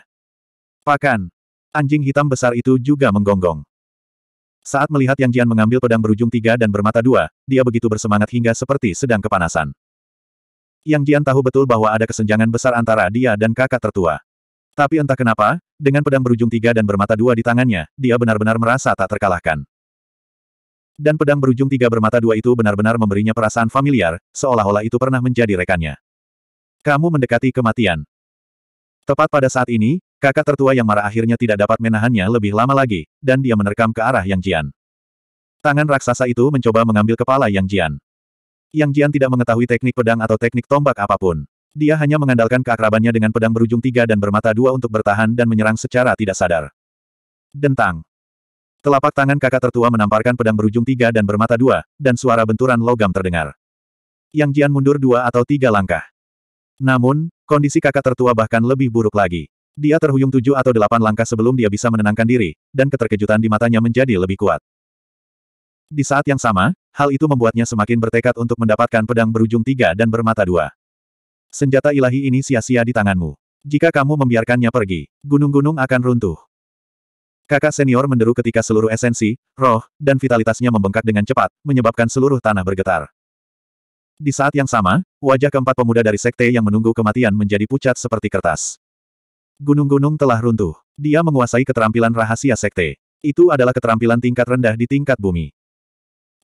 Pakan. Anjing hitam besar itu juga menggonggong. Saat melihat Yang Jian mengambil pedang berujung tiga dan bermata dua, dia begitu bersemangat hingga seperti sedang kepanasan. Yang Jian tahu betul bahwa ada kesenjangan besar antara dia dan kakak tertua. Tapi entah kenapa, dengan pedang berujung tiga dan bermata dua di tangannya, dia benar-benar merasa tak terkalahkan. Dan pedang berujung tiga bermata dua itu benar-benar memberinya perasaan familiar, seolah-olah itu pernah menjadi rekannya. Kamu mendekati kematian. Tepat pada saat ini, kakak tertua yang marah akhirnya tidak dapat menahannya lebih lama lagi, dan dia menerkam ke arah Yang Jian. Tangan raksasa itu mencoba mengambil kepala Yang Jian. Yang Jian tidak mengetahui teknik pedang atau teknik tombak apapun. Dia hanya mengandalkan keakrabannya dengan pedang berujung tiga dan bermata dua untuk bertahan dan menyerang secara tidak sadar. Dentang. Telapak tangan kakak tertua menamparkan pedang berujung tiga dan bermata dua, dan suara benturan logam terdengar. Yang Jian mundur dua atau tiga langkah. Namun, kondisi kakak tertua bahkan lebih buruk lagi. Dia terhuyung tujuh atau delapan langkah sebelum dia bisa menenangkan diri, dan keterkejutan di matanya menjadi lebih kuat. Di saat yang sama, hal itu membuatnya semakin bertekad untuk mendapatkan pedang berujung tiga dan bermata dua senjata ilahi ini sia-sia di tanganmu. Jika kamu membiarkannya pergi, gunung-gunung akan runtuh. Kakak senior menderu ketika seluruh esensi, roh, dan vitalitasnya membengkak dengan cepat, menyebabkan seluruh tanah bergetar. Di saat yang sama, wajah keempat pemuda dari sekte yang menunggu kematian menjadi pucat seperti kertas. Gunung-gunung telah runtuh. Dia menguasai keterampilan rahasia sekte. Itu adalah keterampilan tingkat rendah di tingkat bumi.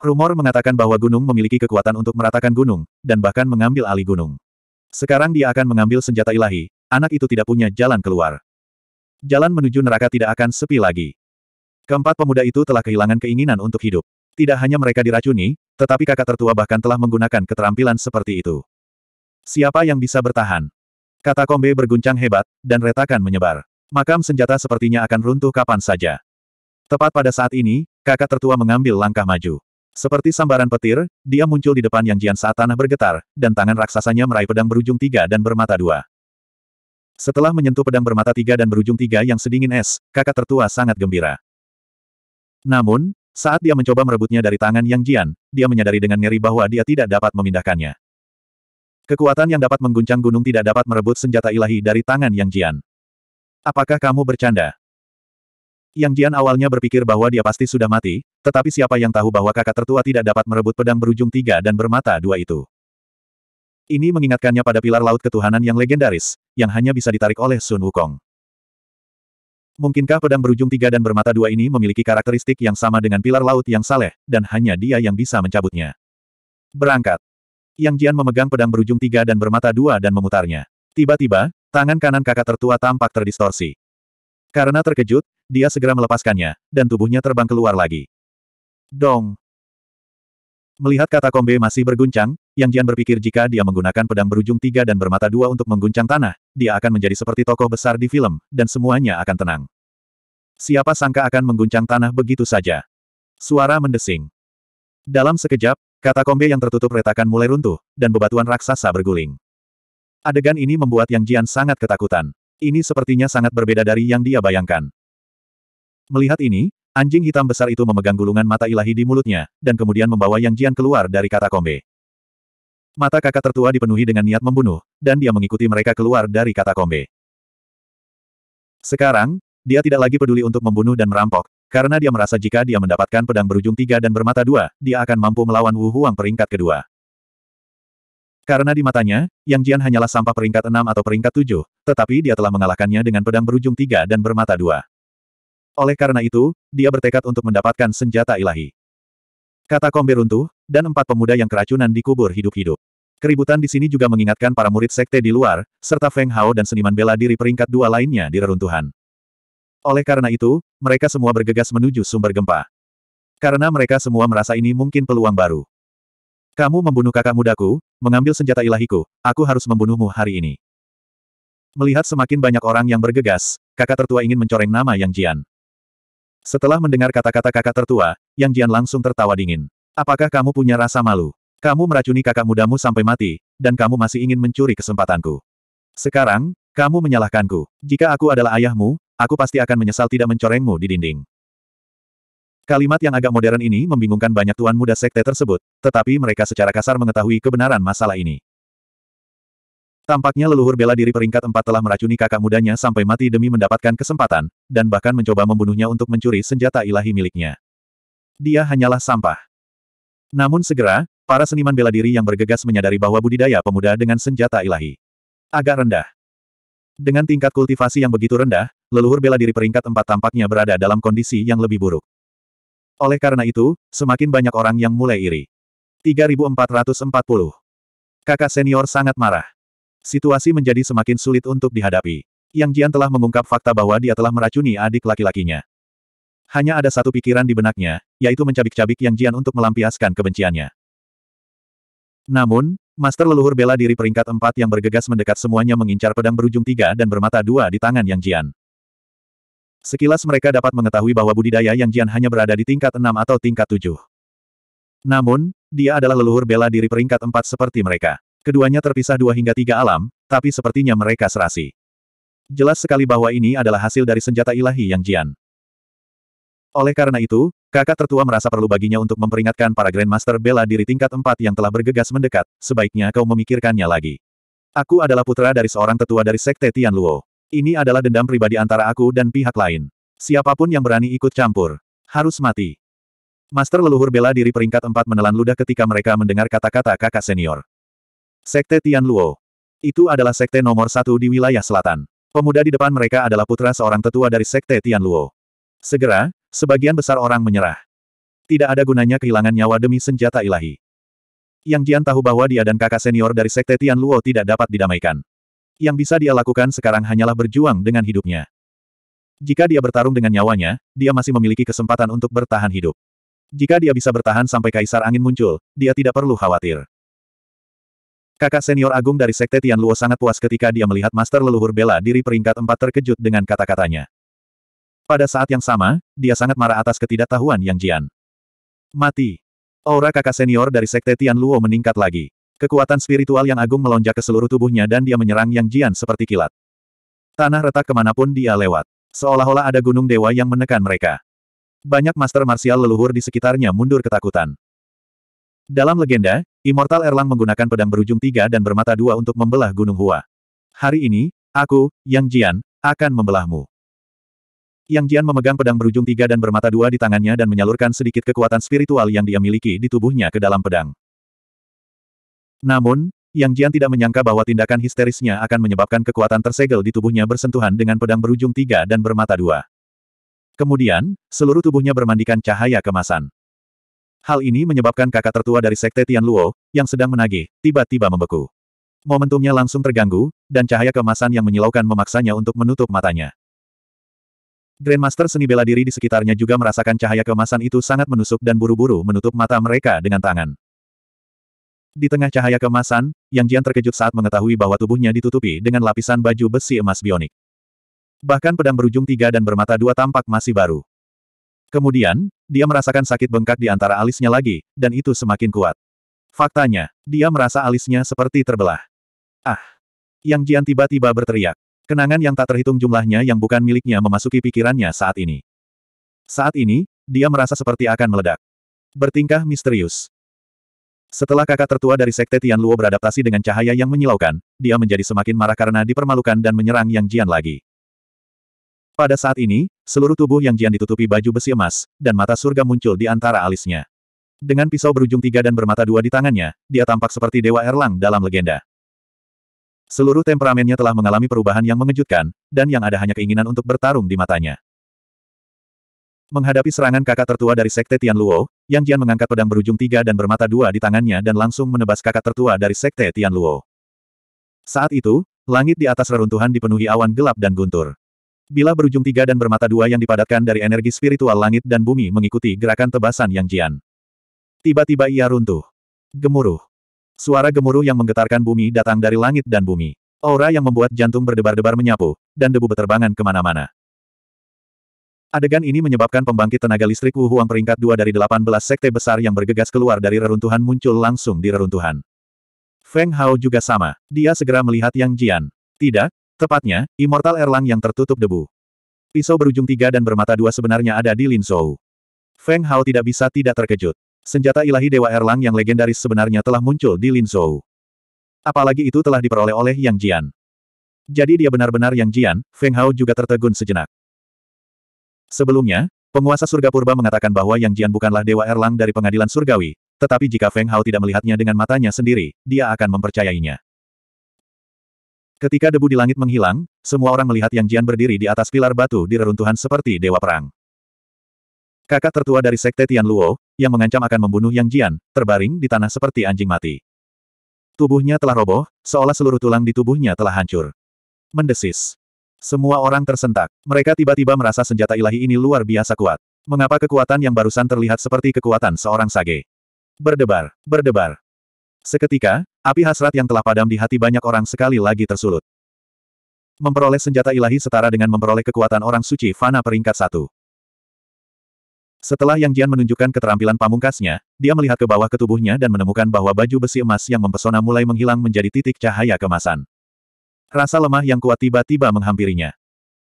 Rumor mengatakan bahwa gunung memiliki kekuatan untuk meratakan gunung, dan bahkan mengambil alih gunung. Sekarang dia akan mengambil senjata ilahi, anak itu tidak punya jalan keluar. Jalan menuju neraka tidak akan sepi lagi. Keempat pemuda itu telah kehilangan keinginan untuk hidup. Tidak hanya mereka diracuni, tetapi kakak tertua bahkan telah menggunakan keterampilan seperti itu. Siapa yang bisa bertahan? Kata Kombe berguncang hebat, dan retakan menyebar. Makam senjata sepertinya akan runtuh kapan saja. Tepat pada saat ini, kakak tertua mengambil langkah maju. Seperti sambaran petir, dia muncul di depan Yang Jian saat tanah bergetar, dan tangan raksasanya meraih pedang berujung tiga dan bermata dua. Setelah menyentuh pedang bermata tiga dan berujung tiga yang sedingin es, kakak tertua sangat gembira. Namun, saat dia mencoba merebutnya dari tangan Yang Jian, dia menyadari dengan ngeri bahwa dia tidak dapat memindahkannya. Kekuatan yang dapat mengguncang gunung tidak dapat merebut senjata ilahi dari tangan Yang Jian. Apakah kamu bercanda? Yang Jian awalnya berpikir bahwa dia pasti sudah mati, tetapi siapa yang tahu bahwa kakak tertua tidak dapat merebut pedang berujung tiga dan bermata dua itu. Ini mengingatkannya pada pilar laut ketuhanan yang legendaris, yang hanya bisa ditarik oleh Sun Wukong. Mungkinkah pedang berujung tiga dan bermata dua ini memiliki karakteristik yang sama dengan pilar laut yang saleh, dan hanya dia yang bisa mencabutnya? Berangkat. Yang Jian memegang pedang berujung tiga dan bermata dua dan memutarnya. Tiba-tiba, tangan kanan kakak tertua tampak terdistorsi. Karena terkejut, dia segera melepaskannya, dan tubuhnya terbang keluar lagi. Dong! Melihat kata kombe masih berguncang, Yang Jian berpikir jika dia menggunakan pedang berujung tiga dan bermata dua untuk mengguncang tanah, dia akan menjadi seperti tokoh besar di film, dan semuanya akan tenang. Siapa sangka akan mengguncang tanah begitu saja. Suara mendesing. Dalam sekejap, kata kombe yang tertutup retakan mulai runtuh, dan bebatuan raksasa berguling. Adegan ini membuat Yang Jian sangat ketakutan. Ini sepertinya sangat berbeda dari yang dia bayangkan. Melihat ini, anjing hitam besar itu memegang gulungan mata ilahi di mulutnya, dan kemudian membawa Yang Jian keluar dari katakombe. Mata kakak tertua dipenuhi dengan niat membunuh, dan dia mengikuti mereka keluar dari katakombe. Sekarang, dia tidak lagi peduli untuk membunuh dan merampok, karena dia merasa jika dia mendapatkan pedang berujung tiga dan bermata dua, dia akan mampu melawan Wu Huang peringkat kedua. Karena di matanya, Yang Jian hanyalah sampah peringkat enam atau peringkat tujuh, tetapi dia telah mengalahkannya dengan pedang berujung tiga dan bermata dua. Oleh karena itu, dia bertekad untuk mendapatkan senjata ilahi. Kata Kombe runtuh, dan empat pemuda yang keracunan dikubur hidup-hidup. Keributan di sini juga mengingatkan para murid sekte di luar, serta Feng Hao dan seniman bela diri peringkat dua lainnya di reruntuhan. Oleh karena itu, mereka semua bergegas menuju sumber gempa. Karena mereka semua merasa ini mungkin peluang baru. Kamu membunuh kakak mudaku, mengambil senjata ilahiku, aku harus membunuhmu hari ini. Melihat semakin banyak orang yang bergegas, kakak tertua ingin mencoreng nama Yang Jian. Setelah mendengar kata-kata kakak tertua, Yang Jian langsung tertawa dingin. Apakah kamu punya rasa malu? Kamu meracuni kakak mudamu sampai mati, dan kamu masih ingin mencuri kesempatanku. Sekarang, kamu menyalahkanku. Jika aku adalah ayahmu, aku pasti akan menyesal tidak mencorengmu di dinding. Kalimat yang agak modern ini membingungkan banyak tuan muda sekte tersebut, tetapi mereka secara kasar mengetahui kebenaran masalah ini. Tampaknya leluhur bela diri peringkat empat telah meracuni kakak mudanya sampai mati demi mendapatkan kesempatan, dan bahkan mencoba membunuhnya untuk mencuri senjata ilahi miliknya. Dia hanyalah sampah. Namun segera, para seniman bela diri yang bergegas menyadari bahwa budidaya pemuda dengan senjata ilahi agak rendah. Dengan tingkat kultivasi yang begitu rendah, leluhur bela diri peringkat empat tampaknya berada dalam kondisi yang lebih buruk. Oleh karena itu, semakin banyak orang yang mulai iri. 3440. Kakak senior sangat marah. Situasi menjadi semakin sulit untuk dihadapi. Yang Jian telah mengungkap fakta bahwa dia telah meracuni adik laki-lakinya. Hanya ada satu pikiran di benaknya, yaitu mencabik-cabik Yang Jian untuk melampiaskan kebenciannya. Namun, Master leluhur bela diri peringkat empat yang bergegas mendekat semuanya mengincar pedang berujung tiga dan bermata dua di tangan Yang Jian. Sekilas mereka dapat mengetahui bahwa budidaya Yang Jian hanya berada di tingkat 6 atau tingkat 7. Namun, dia adalah leluhur bela diri peringkat 4 seperti mereka. Keduanya terpisah dua hingga tiga alam, tapi sepertinya mereka serasi. Jelas sekali bahwa ini adalah hasil dari senjata ilahi Yang Jian. Oleh karena itu, kakak tertua merasa perlu baginya untuk memperingatkan para Grandmaster bela diri tingkat 4 yang telah bergegas mendekat, sebaiknya kau memikirkannya lagi. Aku adalah putra dari seorang tetua dari Sekte Tianluo. Ini adalah dendam pribadi antara aku dan pihak lain. Siapapun yang berani ikut campur, harus mati. Master leluhur bela diri peringkat empat menelan ludah ketika mereka mendengar kata-kata kakak senior. Sekte Tian Luo. Itu adalah sekte nomor satu di wilayah selatan. Pemuda di depan mereka adalah putra seorang tetua dari sekte Tian Luo. Segera, sebagian besar orang menyerah. Tidak ada gunanya kehilangan nyawa demi senjata ilahi. Yang Jian tahu bahwa dia dan kakak senior dari sekte Tian Luo tidak dapat didamaikan. Yang bisa dia lakukan sekarang hanyalah berjuang dengan hidupnya. Jika dia bertarung dengan nyawanya, dia masih memiliki kesempatan untuk bertahan hidup. Jika dia bisa bertahan sampai Kaisar Angin muncul, dia tidak perlu khawatir. Kakak senior agung dari Sekte Tian Luo sangat puas ketika dia melihat Master Leluhur bela diri peringkat empat terkejut dengan kata-katanya. Pada saat yang sama, dia sangat marah atas ketidaktahuan Yang Jian. Mati. Aura kakak senior dari Sekte Tian Luo meningkat lagi. Kekuatan spiritual yang agung melonjak ke seluruh tubuhnya dan dia menyerang Yang Jian seperti kilat. Tanah retak kemanapun dia lewat. Seolah-olah ada gunung dewa yang menekan mereka. Banyak master marsial leluhur di sekitarnya mundur ketakutan. Dalam legenda, Immortal Erlang menggunakan pedang berujung tiga dan bermata dua untuk membelah Gunung Hua. Hari ini, aku, Yang Jian, akan membelahmu. Yang Jian memegang pedang berujung tiga dan bermata dua di tangannya dan menyalurkan sedikit kekuatan spiritual yang dia miliki di tubuhnya ke dalam pedang. Namun, Yang Jian tidak menyangka bahwa tindakan histerisnya akan menyebabkan kekuatan tersegel di tubuhnya bersentuhan dengan pedang berujung tiga dan bermata dua. Kemudian, seluruh tubuhnya bermandikan cahaya kemasan. Hal ini menyebabkan kakak tertua dari Sekte Tian Luo, yang sedang menagih, tiba-tiba membeku. Momentumnya langsung terganggu, dan cahaya kemasan yang menyilaukan memaksanya untuk menutup matanya. Grandmaster seni bela diri di sekitarnya juga merasakan cahaya kemasan itu sangat menusuk dan buru-buru menutup mata mereka dengan tangan. Di tengah cahaya kemasan, Yang Jian terkejut saat mengetahui bahwa tubuhnya ditutupi dengan lapisan baju besi emas bionik. Bahkan pedang berujung tiga dan bermata dua tampak masih baru. Kemudian, dia merasakan sakit bengkak di antara alisnya lagi, dan itu semakin kuat. Faktanya, dia merasa alisnya seperti terbelah. Ah! Yang Jian tiba-tiba berteriak. Kenangan yang tak terhitung jumlahnya yang bukan miliknya memasuki pikirannya saat ini. Saat ini, dia merasa seperti akan meledak. Bertingkah misterius, setelah kakak tertua dari Sekte Tian Luo beradaptasi dengan cahaya yang menyilaukan, dia menjadi semakin marah karena dipermalukan dan menyerang Yang Jian lagi. Pada saat ini, seluruh tubuh Yang Jian ditutupi baju besi emas, dan mata surga muncul di antara alisnya. Dengan pisau berujung tiga dan bermata dua di tangannya, dia tampak seperti Dewa Erlang dalam legenda. Seluruh temperamennya telah mengalami perubahan yang mengejutkan, dan yang ada hanya keinginan untuk bertarung di matanya. Menghadapi serangan kakak tertua dari Sekte Tian Luo, Yang Jian mengangkat pedang berujung tiga dan bermata dua di tangannya dan langsung menebas kakak tertua dari Sekte Tian Luo. Saat itu, langit di atas reruntuhan dipenuhi awan gelap dan guntur. Bila berujung tiga dan bermata dua yang dipadatkan dari energi spiritual langit dan bumi mengikuti gerakan tebasan Yang Jian. Tiba-tiba ia runtuh. Gemuruh. Suara gemuruh yang menggetarkan bumi datang dari langit dan bumi. Aura yang membuat jantung berdebar-debar menyapu, dan debu beterbangan kemana-mana. Adegan ini menyebabkan pembangkit tenaga listrik Wu Huang peringkat dua dari delapan belas sekte besar yang bergegas keluar dari reruntuhan muncul langsung di reruntuhan. Feng Hao juga sama. Dia segera melihat Yang Jian. Tidak, tepatnya, Immortal Erlang yang tertutup debu. Pisau berujung tiga dan bermata dua sebenarnya ada di Lin Zhou. Feng Hao tidak bisa tidak terkejut. Senjata ilahi Dewa Erlang yang legendaris sebenarnya telah muncul di Lin Zhou. Apalagi itu telah diperoleh oleh Yang Jian. Jadi dia benar-benar Yang Jian, Feng Hao juga tertegun sejenak. Sebelumnya, penguasa surga purba mengatakan bahwa Yang Jian bukanlah dewa erlang dari pengadilan surgawi, tetapi jika Feng Hao tidak melihatnya dengan matanya sendiri, dia akan mempercayainya. Ketika debu di langit menghilang, semua orang melihat Yang Jian berdiri di atas pilar batu di reruntuhan seperti dewa perang. Kakak tertua dari Sekte Tian Luo, yang mengancam akan membunuh Yang Jian, terbaring di tanah seperti anjing mati. Tubuhnya telah roboh, seolah seluruh tulang di tubuhnya telah hancur. Mendesis. Semua orang tersentak. Mereka tiba-tiba merasa senjata ilahi ini luar biasa kuat. Mengapa kekuatan yang barusan terlihat seperti kekuatan seorang sage? Berdebar, berdebar. Seketika, api hasrat yang telah padam di hati banyak orang sekali lagi tersulut. Memperoleh senjata ilahi setara dengan memperoleh kekuatan orang suci Fana peringkat satu. Setelah Yang Jian menunjukkan keterampilan pamungkasnya, dia melihat ke bawah ketubuhnya dan menemukan bahwa baju besi emas yang mempesona mulai menghilang menjadi titik cahaya kemasan. Rasa lemah yang kuat tiba-tiba menghampirinya.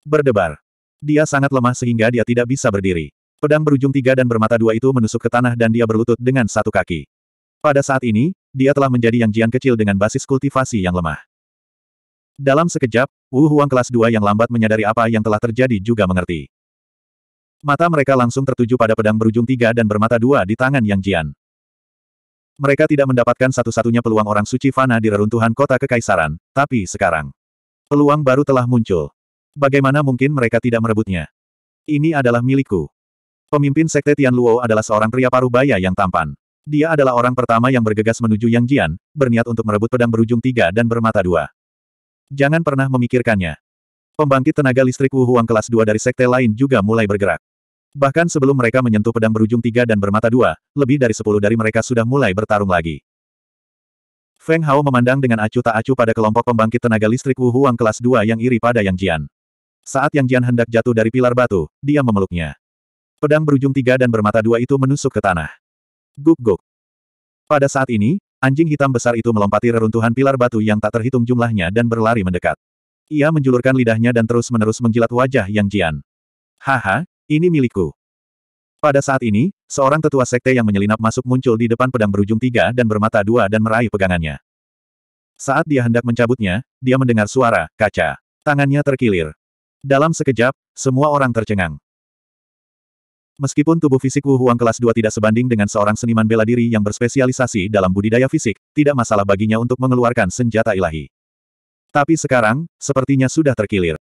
Berdebar. Dia sangat lemah sehingga dia tidak bisa berdiri. Pedang berujung tiga dan bermata dua itu menusuk ke tanah dan dia berlutut dengan satu kaki. Pada saat ini, dia telah menjadi yang jian kecil dengan basis kultivasi yang lemah. Dalam sekejap, Wu Huang kelas dua yang lambat menyadari apa yang telah terjadi juga mengerti. Mata mereka langsung tertuju pada pedang berujung tiga dan bermata dua di tangan Yang Jian. Mereka tidak mendapatkan satu-satunya peluang orang suci Fana di reruntuhan kota kekaisaran, tapi sekarang. Peluang baru telah muncul. Bagaimana mungkin mereka tidak merebutnya? Ini adalah milikku. Pemimpin Sekte Tian Luo adalah seorang pria paruh baya yang tampan. Dia adalah orang pertama yang bergegas menuju Yang Jian, berniat untuk merebut pedang berujung tiga dan bermata dua. Jangan pernah memikirkannya. Pembangkit tenaga listrik Wu Huang kelas dua dari sekte lain juga mulai bergerak. Bahkan sebelum mereka menyentuh pedang berujung tiga dan bermata dua, lebih dari sepuluh dari mereka sudah mulai bertarung lagi. Feng Hao memandang dengan acuh tak acuh pada kelompok pembangkit tenaga listrik Wu Huang kelas 2 yang iri pada Yang Jian. Saat Yang Jian hendak jatuh dari pilar batu, dia memeluknya. Pedang berujung tiga dan bermata dua itu menusuk ke tanah. Guk-guk. Pada saat ini, anjing hitam besar itu melompati reruntuhan pilar batu yang tak terhitung jumlahnya dan berlari mendekat. Ia menjulurkan lidahnya dan terus-menerus menjilat wajah Yang Jian. Haha, ini milikku. Pada saat ini, seorang tetua sekte yang menyelinap masuk muncul di depan pedang berujung tiga dan bermata dua dan meraih pegangannya. Saat dia hendak mencabutnya, dia mendengar suara, kaca. Tangannya terkilir. Dalam sekejap, semua orang tercengang. Meskipun tubuh fisik Wu Huang kelas 2 tidak sebanding dengan seorang seniman bela diri yang berspesialisasi dalam budidaya fisik, tidak masalah baginya untuk mengeluarkan senjata ilahi. Tapi sekarang, sepertinya sudah terkilir.